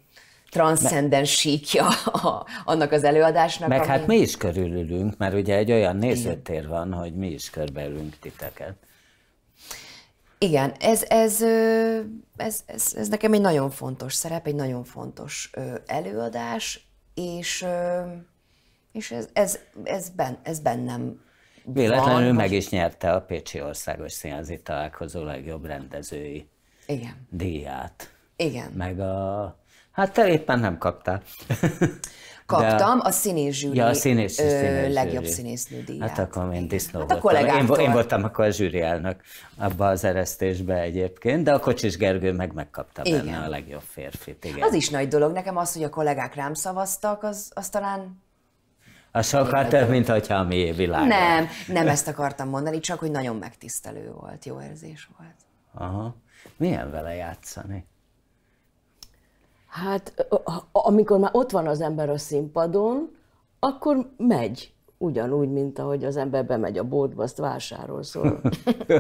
transzcendens síkja a, annak az előadásnak. Meg ami... hát mi is körülülünk, mert ugye egy olyan nézőtér van, hogy mi is körbeülünk titeket. Igen, ez, ez, ez, ez, ez nekem egy nagyon fontos szerep, egy nagyon fontos előadás, és, és ez, ez, ez, ben, ez bennem Véletlenül van, meg is nyerte a Pécsi Országos Színházi Találkozó legjobb rendezői Igen. díját. Igen. Meg a... Hát te éppen nem kaptál. [laughs] Kaptam de, a színész zsűri ja, a színész, ö, színész legjobb színésznő díját. Hát akkor én disznó hát voltam. A én, én voltam akkor a zsűri elnök abban az eresztésben egyébként, de a Kocsis Gergő meg megkapta igen. benne a legjobb férfit. Igen. Az is nagy dolog. Nekem az, hogy a kollégák rám szavaztak, az, az talán a sokkal több, mint hogyha a mi világ. Nem, nem ezt akartam mondani, csak hogy nagyon megtisztelő volt, jó érzés volt. Aha. Milyen vele játszani? Hát amikor már ott van az ember a színpadon, akkor megy. Ugyanúgy, mint ahogy az ember bemegy a boltba, azt vásárol, szóval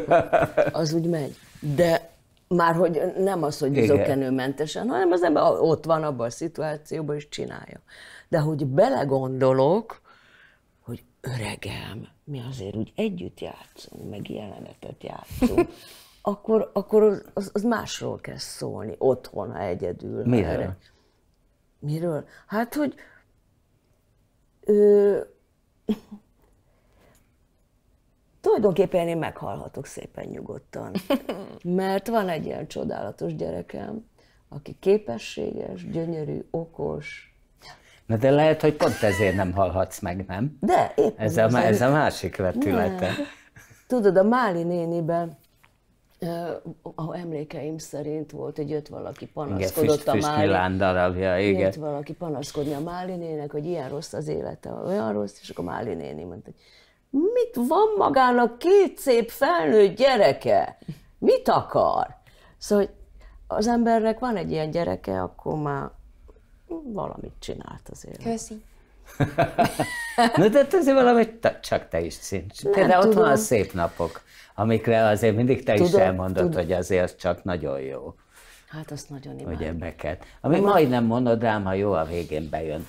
[laughs] az úgy megy. De már hogy nem az, hogy zökkenőmentesen, hanem az ember ott van abban a szituációban, és csinálja. De hogy belegondolok, hogy öregem, mi azért úgy együtt játszunk, meg jelenetet játszunk. [laughs] akkor, akkor az, az másról kell szólni, otthon, ha egyedül. Miről? Erre. Miről? Hát, hogy ö, [laughs] tulajdonképpen én meghalhatok szépen nyugodtan, [laughs] mert van egy ilyen csodálatos gyerekem, aki képességes, gyönyörű, okos. Na de lehet, hogy pont ezért nem halhatsz meg, nem? De, éppen. Ez a, ez a másik vetülete. Tudod, a Máli néniben a emlékeim szerint volt, hogy jött valaki panaszkodott igen, füst, a Málin. darabja, igen. Jött valaki panaszkodni a Málinének, hogy ilyen rossz az élete, olyan rossz, és akkor Máli néni mondta, hogy mit van magának két szép felnőtt gyereke? Mit akar? Szóval az embernek van egy ilyen gyereke, akkor már valamit csinált az élet. [laughs] Na de hát azért valami csak te is szint. Például ott van a szép napok, amikre azért mindig te tudom, is elmondod, tudom. hogy azért csak nagyon jó. Hát azt nagyon imádom. Hogy ebbeket. Ami Ma... majdnem rám ha jó a végén bejön.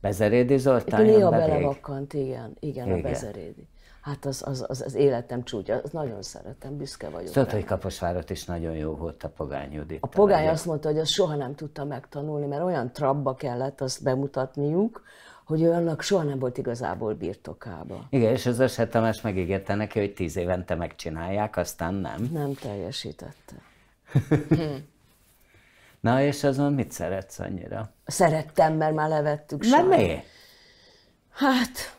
Bezerédi Zoltán Én Néha belevakant, igen, igen, igen, a Bezerédi. Hát az, az, az, az életem csúcsa, az nagyon szeretem, büszke vagyok. Szóval Tudod, hogy Kaposvárat is nagyon jó volt a Pogány Judit. A Pogány azt mondta, hogy azt soha nem tudta megtanulni, mert olyan trabba kellett azt bemutatniuk, hogy ő annak soha nem volt igazából birtokába. Igen, és az eset Tamás megígérte neki, hogy tíz évente megcsinálják, aztán nem. Nem teljesítette. Hm. Na, és azon mit szeretsz annyira? Szerettem, mert már levettük Nem mi? Hát,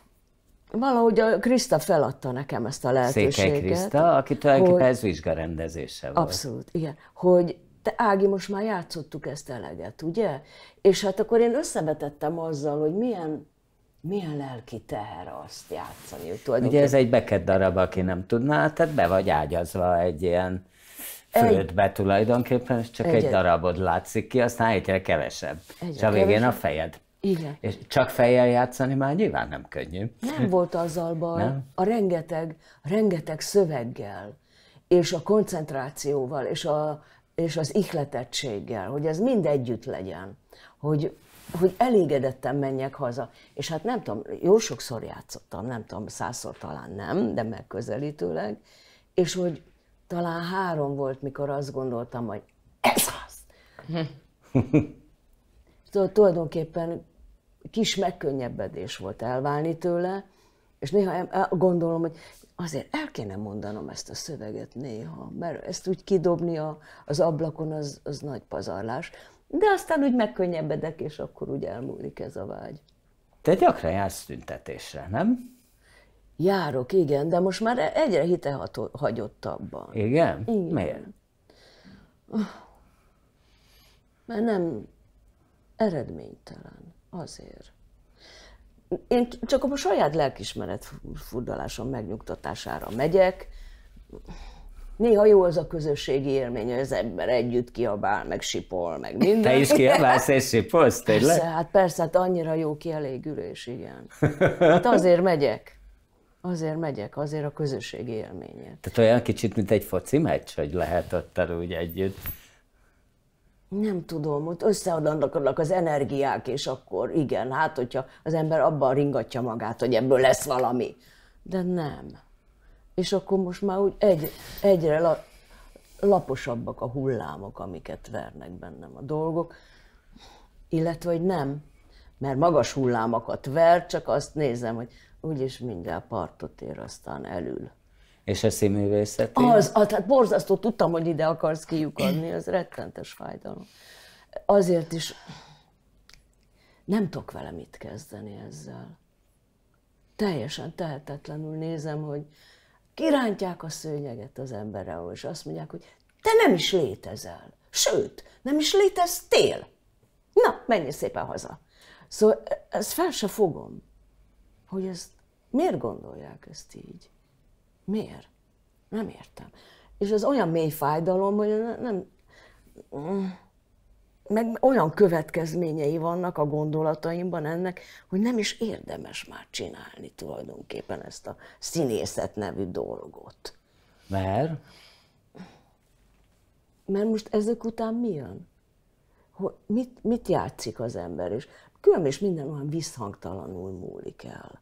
valahogy a Krista feladta nekem ezt a lehetőséget. Székely Krista, aki tulajdonképpen hogy, ez vizsgarendezése volt. Abszolút, igen. Hogy te Ági, most már játszottuk ezt eleget, ugye? És hát akkor én összevetettem azzal, hogy milyen milyen lelki teher azt játszani, hogy Ugye ez egy beked darab, aki nem tudná, tehát be vagy ágyazva egy ilyen földbe tulajdonképpen, és csak Egyet. egy darabod látszik ki, aztán egyre kevesebb. Egyre és a végén kevesebb. a fejed. Igen. És csak fejjel játszani már nyilván nem könnyű. Nem volt azzal baj. Nem? A rengeteg, rengeteg szöveggel, és a koncentrációval, és a, és az ihletettséggel, hogy ez mind együtt legyen, hogy, hogy elégedetten menjek haza. És hát nem tudom, jó sokszor játszottam, nem tudom, százszor talán nem, de megközelítőleg, és hogy talán három volt, mikor azt gondoltam, hogy ez az! [laughs] Tudod, tulajdonképpen kis megkönnyebbedés volt elválni tőle, és néha gondolom, hogy azért el kéne mondanom ezt a szöveget néha, mert ezt úgy kidobni a, az ablakon az, az nagy pazarlás, de aztán úgy megkönnyebbedek, és akkor úgy elmúlik ez a vágy. Te gyakran jársz tüntetésre, nem? Járok, igen, de most már egyre hagyottabban. Igen? igen? Miért? Mert nem eredménytelen. Azért én csak a saját lelkismeret furdalásom megnyugtatására megyek. Néha jó az a közösségi élmény, hogy az ember együtt kiabál, meg sipol, meg minden. Te is kiabálsz és sipolsz, tényleg? Persze, hát persze, hát annyira jó kielégülés, igen. Hát azért megyek. Azért megyek, azért a közösségi élménye. Tehát olyan kicsit, mint egy foci meccs, hogy lehet ott úgy együtt. Nem tudom, ott összeadannak az energiák, és akkor igen, hát hogyha az ember abban ringatja magát, hogy ebből lesz valami. De nem. És akkor most már úgy egy, egyre la, laposabbak a hullámok, amiket vernek bennem a dolgok, illetve hogy nem, mert magas hullámokat ver, csak azt nézem, hogy úgyis mindjárt partot ér, aztán elül. És a színművészet? Az, az, hát borzasztó, tudtam, hogy ide akarsz kiukadni, az rettentes fájdalom. Azért is nem tudok vele mit kezdeni ezzel. Teljesen tehetetlenül nézem, hogy kirántják a szőnyeget az emberre, és azt mondják, hogy te nem is létezel. Sőt, nem is léteztél. Na, menj szépen haza. Szóval e, ezt fel se fogom, hogy ezt miért gondolják ezt így. Miért? Nem értem. És ez olyan mély fájdalom, hogy nem... Meg olyan következményei vannak a gondolataimban ennek, hogy nem is érdemes már csinálni tulajdonképpen ezt a színészet nevű dolgot. Mert? Mert most ezek után mi jön? Hogy mit, mit játszik az ember? És különben is minden olyan visszhangtalanul múlik el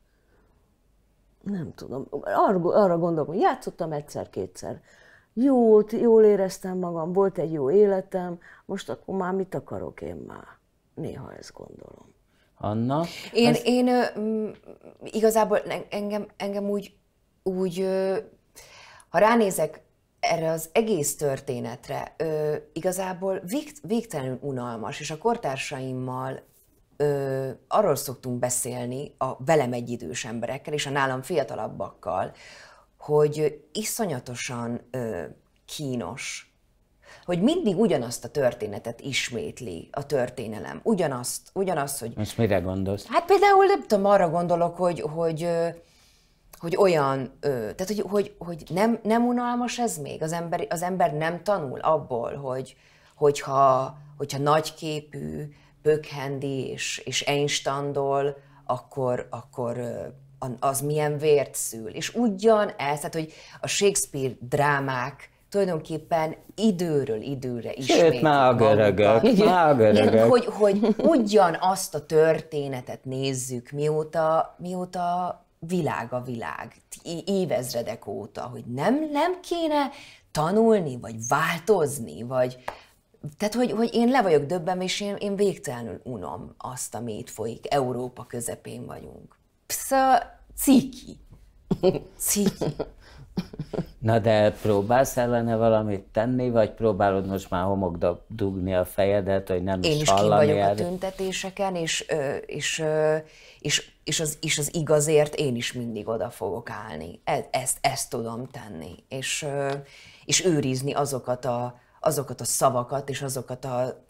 nem tudom, arra, arra gondolom, hogy játszottam egyszer-kétszer. Jót, jól éreztem magam, volt egy jó életem, most akkor már mit akarok én már? Néha ezt gondolom. Anna? Én, az... én igazából engem, engem úgy, úgy ha ránézek erre az egész történetre, igazából végtelenül unalmas, és a kortársaimmal ö, arról szoktunk beszélni a velem egyidős emberekkel és a nálam fiatalabbakkal, hogy iszonyatosan ö, kínos, hogy mindig ugyanazt a történetet ismétli a történelem. Ugyanazt, ugyanazt, hogy... Most mire gondolsz? Hát például nem tudom, arra gondolok, hogy, hogy, hogy olyan, tehát hogy, hogy, hogy nem, nem unalmas ez még? Az ember, az ember nem tanul abból, hogy, hogyha, hogyha nagyképű, Bökhendi és, és Einstandol, akkor, akkor az milyen vért szül. És ugyan ez, tehát hogy a Shakespeare drámák tulajdonképpen időről időre is. Sőt, hogy, Hogy, hogy azt a történetet nézzük, mióta, mióta világ a világ, évezredek óta, hogy nem, nem kéne tanulni, vagy változni, vagy, tehát, hogy, hogy én le vagyok döbben, és én, én végtelenül unom azt, ami itt folyik. Európa közepén vagyunk. Psza, ciki. Ciki. [laughs] Na de próbálsz ellene valamit tenni, vagy próbálod most már homokda dugni a fejedet, hogy nem Én is, hallani Én is vagyok el. a tüntetéseken, és, és, és, és, az, és az igazért én is mindig oda fogok állni. Ezt, ezt, ezt tudom tenni, és, és őrizni azokat a, azokat a szavakat és azokat a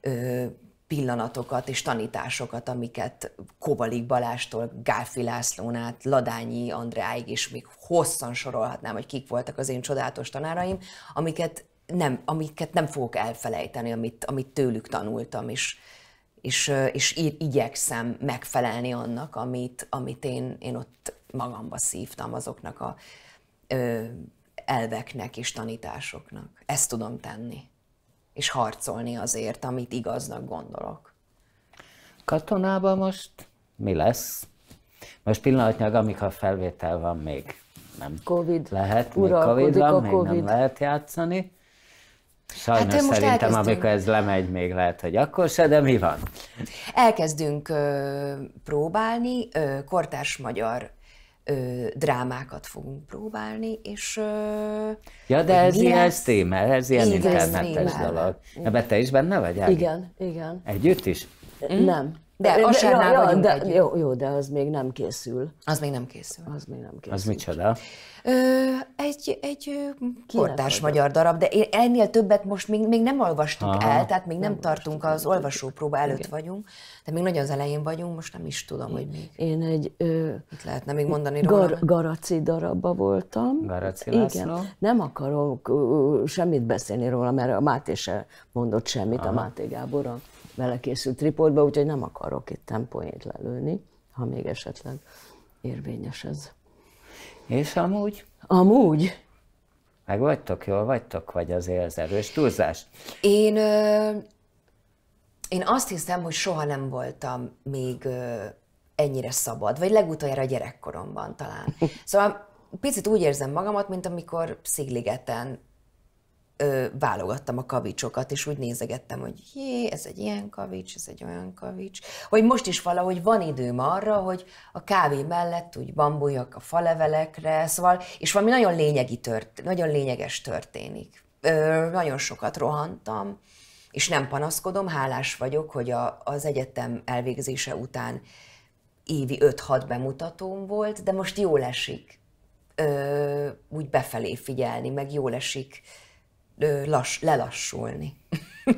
ö, pillanatokat és tanításokat, amiket Kovalik Balástól, Gálfi Lászlón át, Ladányi Andráig, és még hosszan sorolhatnám, hogy kik voltak az én csodálatos tanáraim, amiket nem, amiket nem fogok elfelejteni, amit, amit tőlük tanultam, és, és, és igyekszem megfelelni annak, amit, amit én, én ott magamba szívtam azoknak a ö, elveknek és tanításoknak. Ezt tudom tenni, és harcolni azért, amit igaznak gondolok. Katonában most mi lesz? Most pillanatnyilag, amikor a felvétel van, még nem COVID. lehet, még Covid van, a COVID. nem lehet játszani. Hát Sajnos hát szerintem, elkezdünk... amikor ez lemegy, még lehet, hogy akkor se, de mi van? Elkezdünk ö, próbálni ö, kortárs magyar ö, drámákat fogunk próbálni, és... Ö, ja, de ez ilyen streamer, ez ilyen internetes dolog. Ebben te is benne vagy? Ági? Igen, igen. Együtt is? Mm? Nem. De vasárnál ja, ja, de, Jó, jó, de az még nem készül. Az még nem készül. Az még nem készül. Az micsoda? Ö, egy egy kortárs magyar darab, de ennél többet most még, még nem olvastuk Aha, el, tehát még nem, nem tartunk az olvasópróba előtt Igen. vagyunk, de még nagyon az elején vagyunk, most nem is tudom, én, hogy még. Én egy... Ö, Mit lehetne még mondani gar, róla? Garaci darabba voltam. Garaci László. Igen. Nem akarok ö, semmit beszélni róla, mert a Máté se mondott semmit, Aha. a Máté Gábor, vele készült riportba, úgyhogy nem akarok itt tempóját lelőni, ha még esetleg érvényes ez. És amúgy? Amúgy? Meg vagytok, jól vagytok, vagy az az erős túlzás? Én, ö, én azt hiszem, hogy soha nem voltam még ö, ennyire szabad, vagy legutoljára a gyerekkoromban talán. [laughs] Szóval picit úgy érzem magamat, mint amikor Szigligeten ö, válogattam a kavicsokat, és úgy nézegettem, hogy jé, ez egy ilyen kavics, ez egy olyan kavics. Hogy most is valahogy van időm arra, hogy a kávé mellett úgy bambuljak a falevelekre, szóval, és valami nagyon lényegi tört, nagyon lényeges történik. Ö, nagyon sokat rohantam, és nem panaszkodom, hálás vagyok, hogy a, az egyetem elvégzése után évi 5-6 bemutatóm volt, de most jól esik ö, úgy befelé figyelni, meg jól esik lass, lelassulni.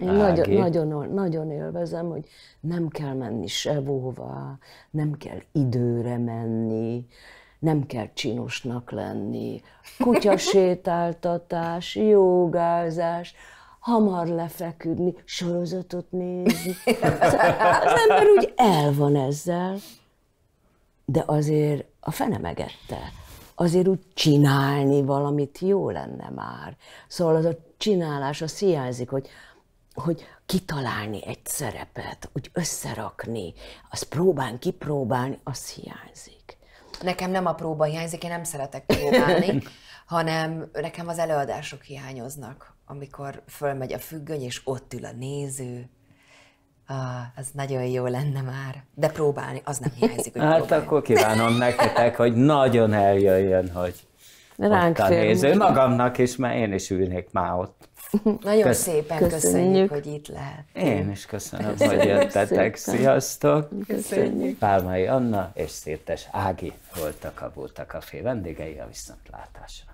Nagyon, nagyon, nagyon élvezem, hogy nem kell menni sehova, nem kell időre menni, nem kell csinosnak lenni, kutyasétáltatás, [laughs] jogázás, hamar lefeküdni, sorozatot nézni. [laughs] Az ember úgy el van ezzel, de azért a fenemegette azért úgy csinálni valamit jó lenne már. Szóval az a csinálás, az hiányzik, hogy, hogy kitalálni egy szerepet, úgy összerakni, azt próbálni, kipróbálni, az hiányzik. Nekem nem a próba hiányzik, én nem szeretek próbálni, [laughs] hanem nekem az előadások hiányoznak, amikor fölmegy a függöny, és ott ül a néző, Ah, az nagyon jó lenne már. De próbálni, az nem hiányzik, hogy [laughs] Hát próbálni. akkor kívánom nektek, hogy nagyon eljöjjön, hogy Ránk ott a néző. Magamnak is, mert én is ülnék már ott. [laughs] Nagyon Kösz... szépen köszönjük, köszönjük, hogy itt lehet. Én is köszönöm, köszönjük hogy jöttetek. Szépen. Sziasztok! Köszönjük. Pálmai Anna és Szétes Ági voltak a Bóta Café vendégei a viszontlátásra.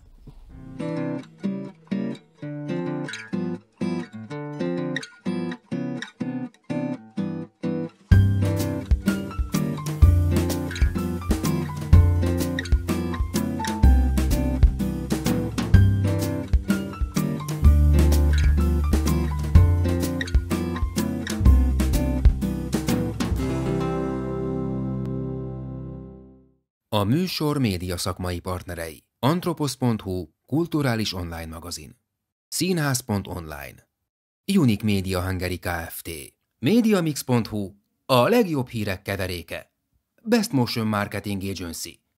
A műsor média szakmai partnerei. Antroposz.hu, kulturális online magazin. Színház.online. Unique Media Hungary Kft. MediaMix.hu, a legjobb hírek keveréke. Best Motion Marketing Agency.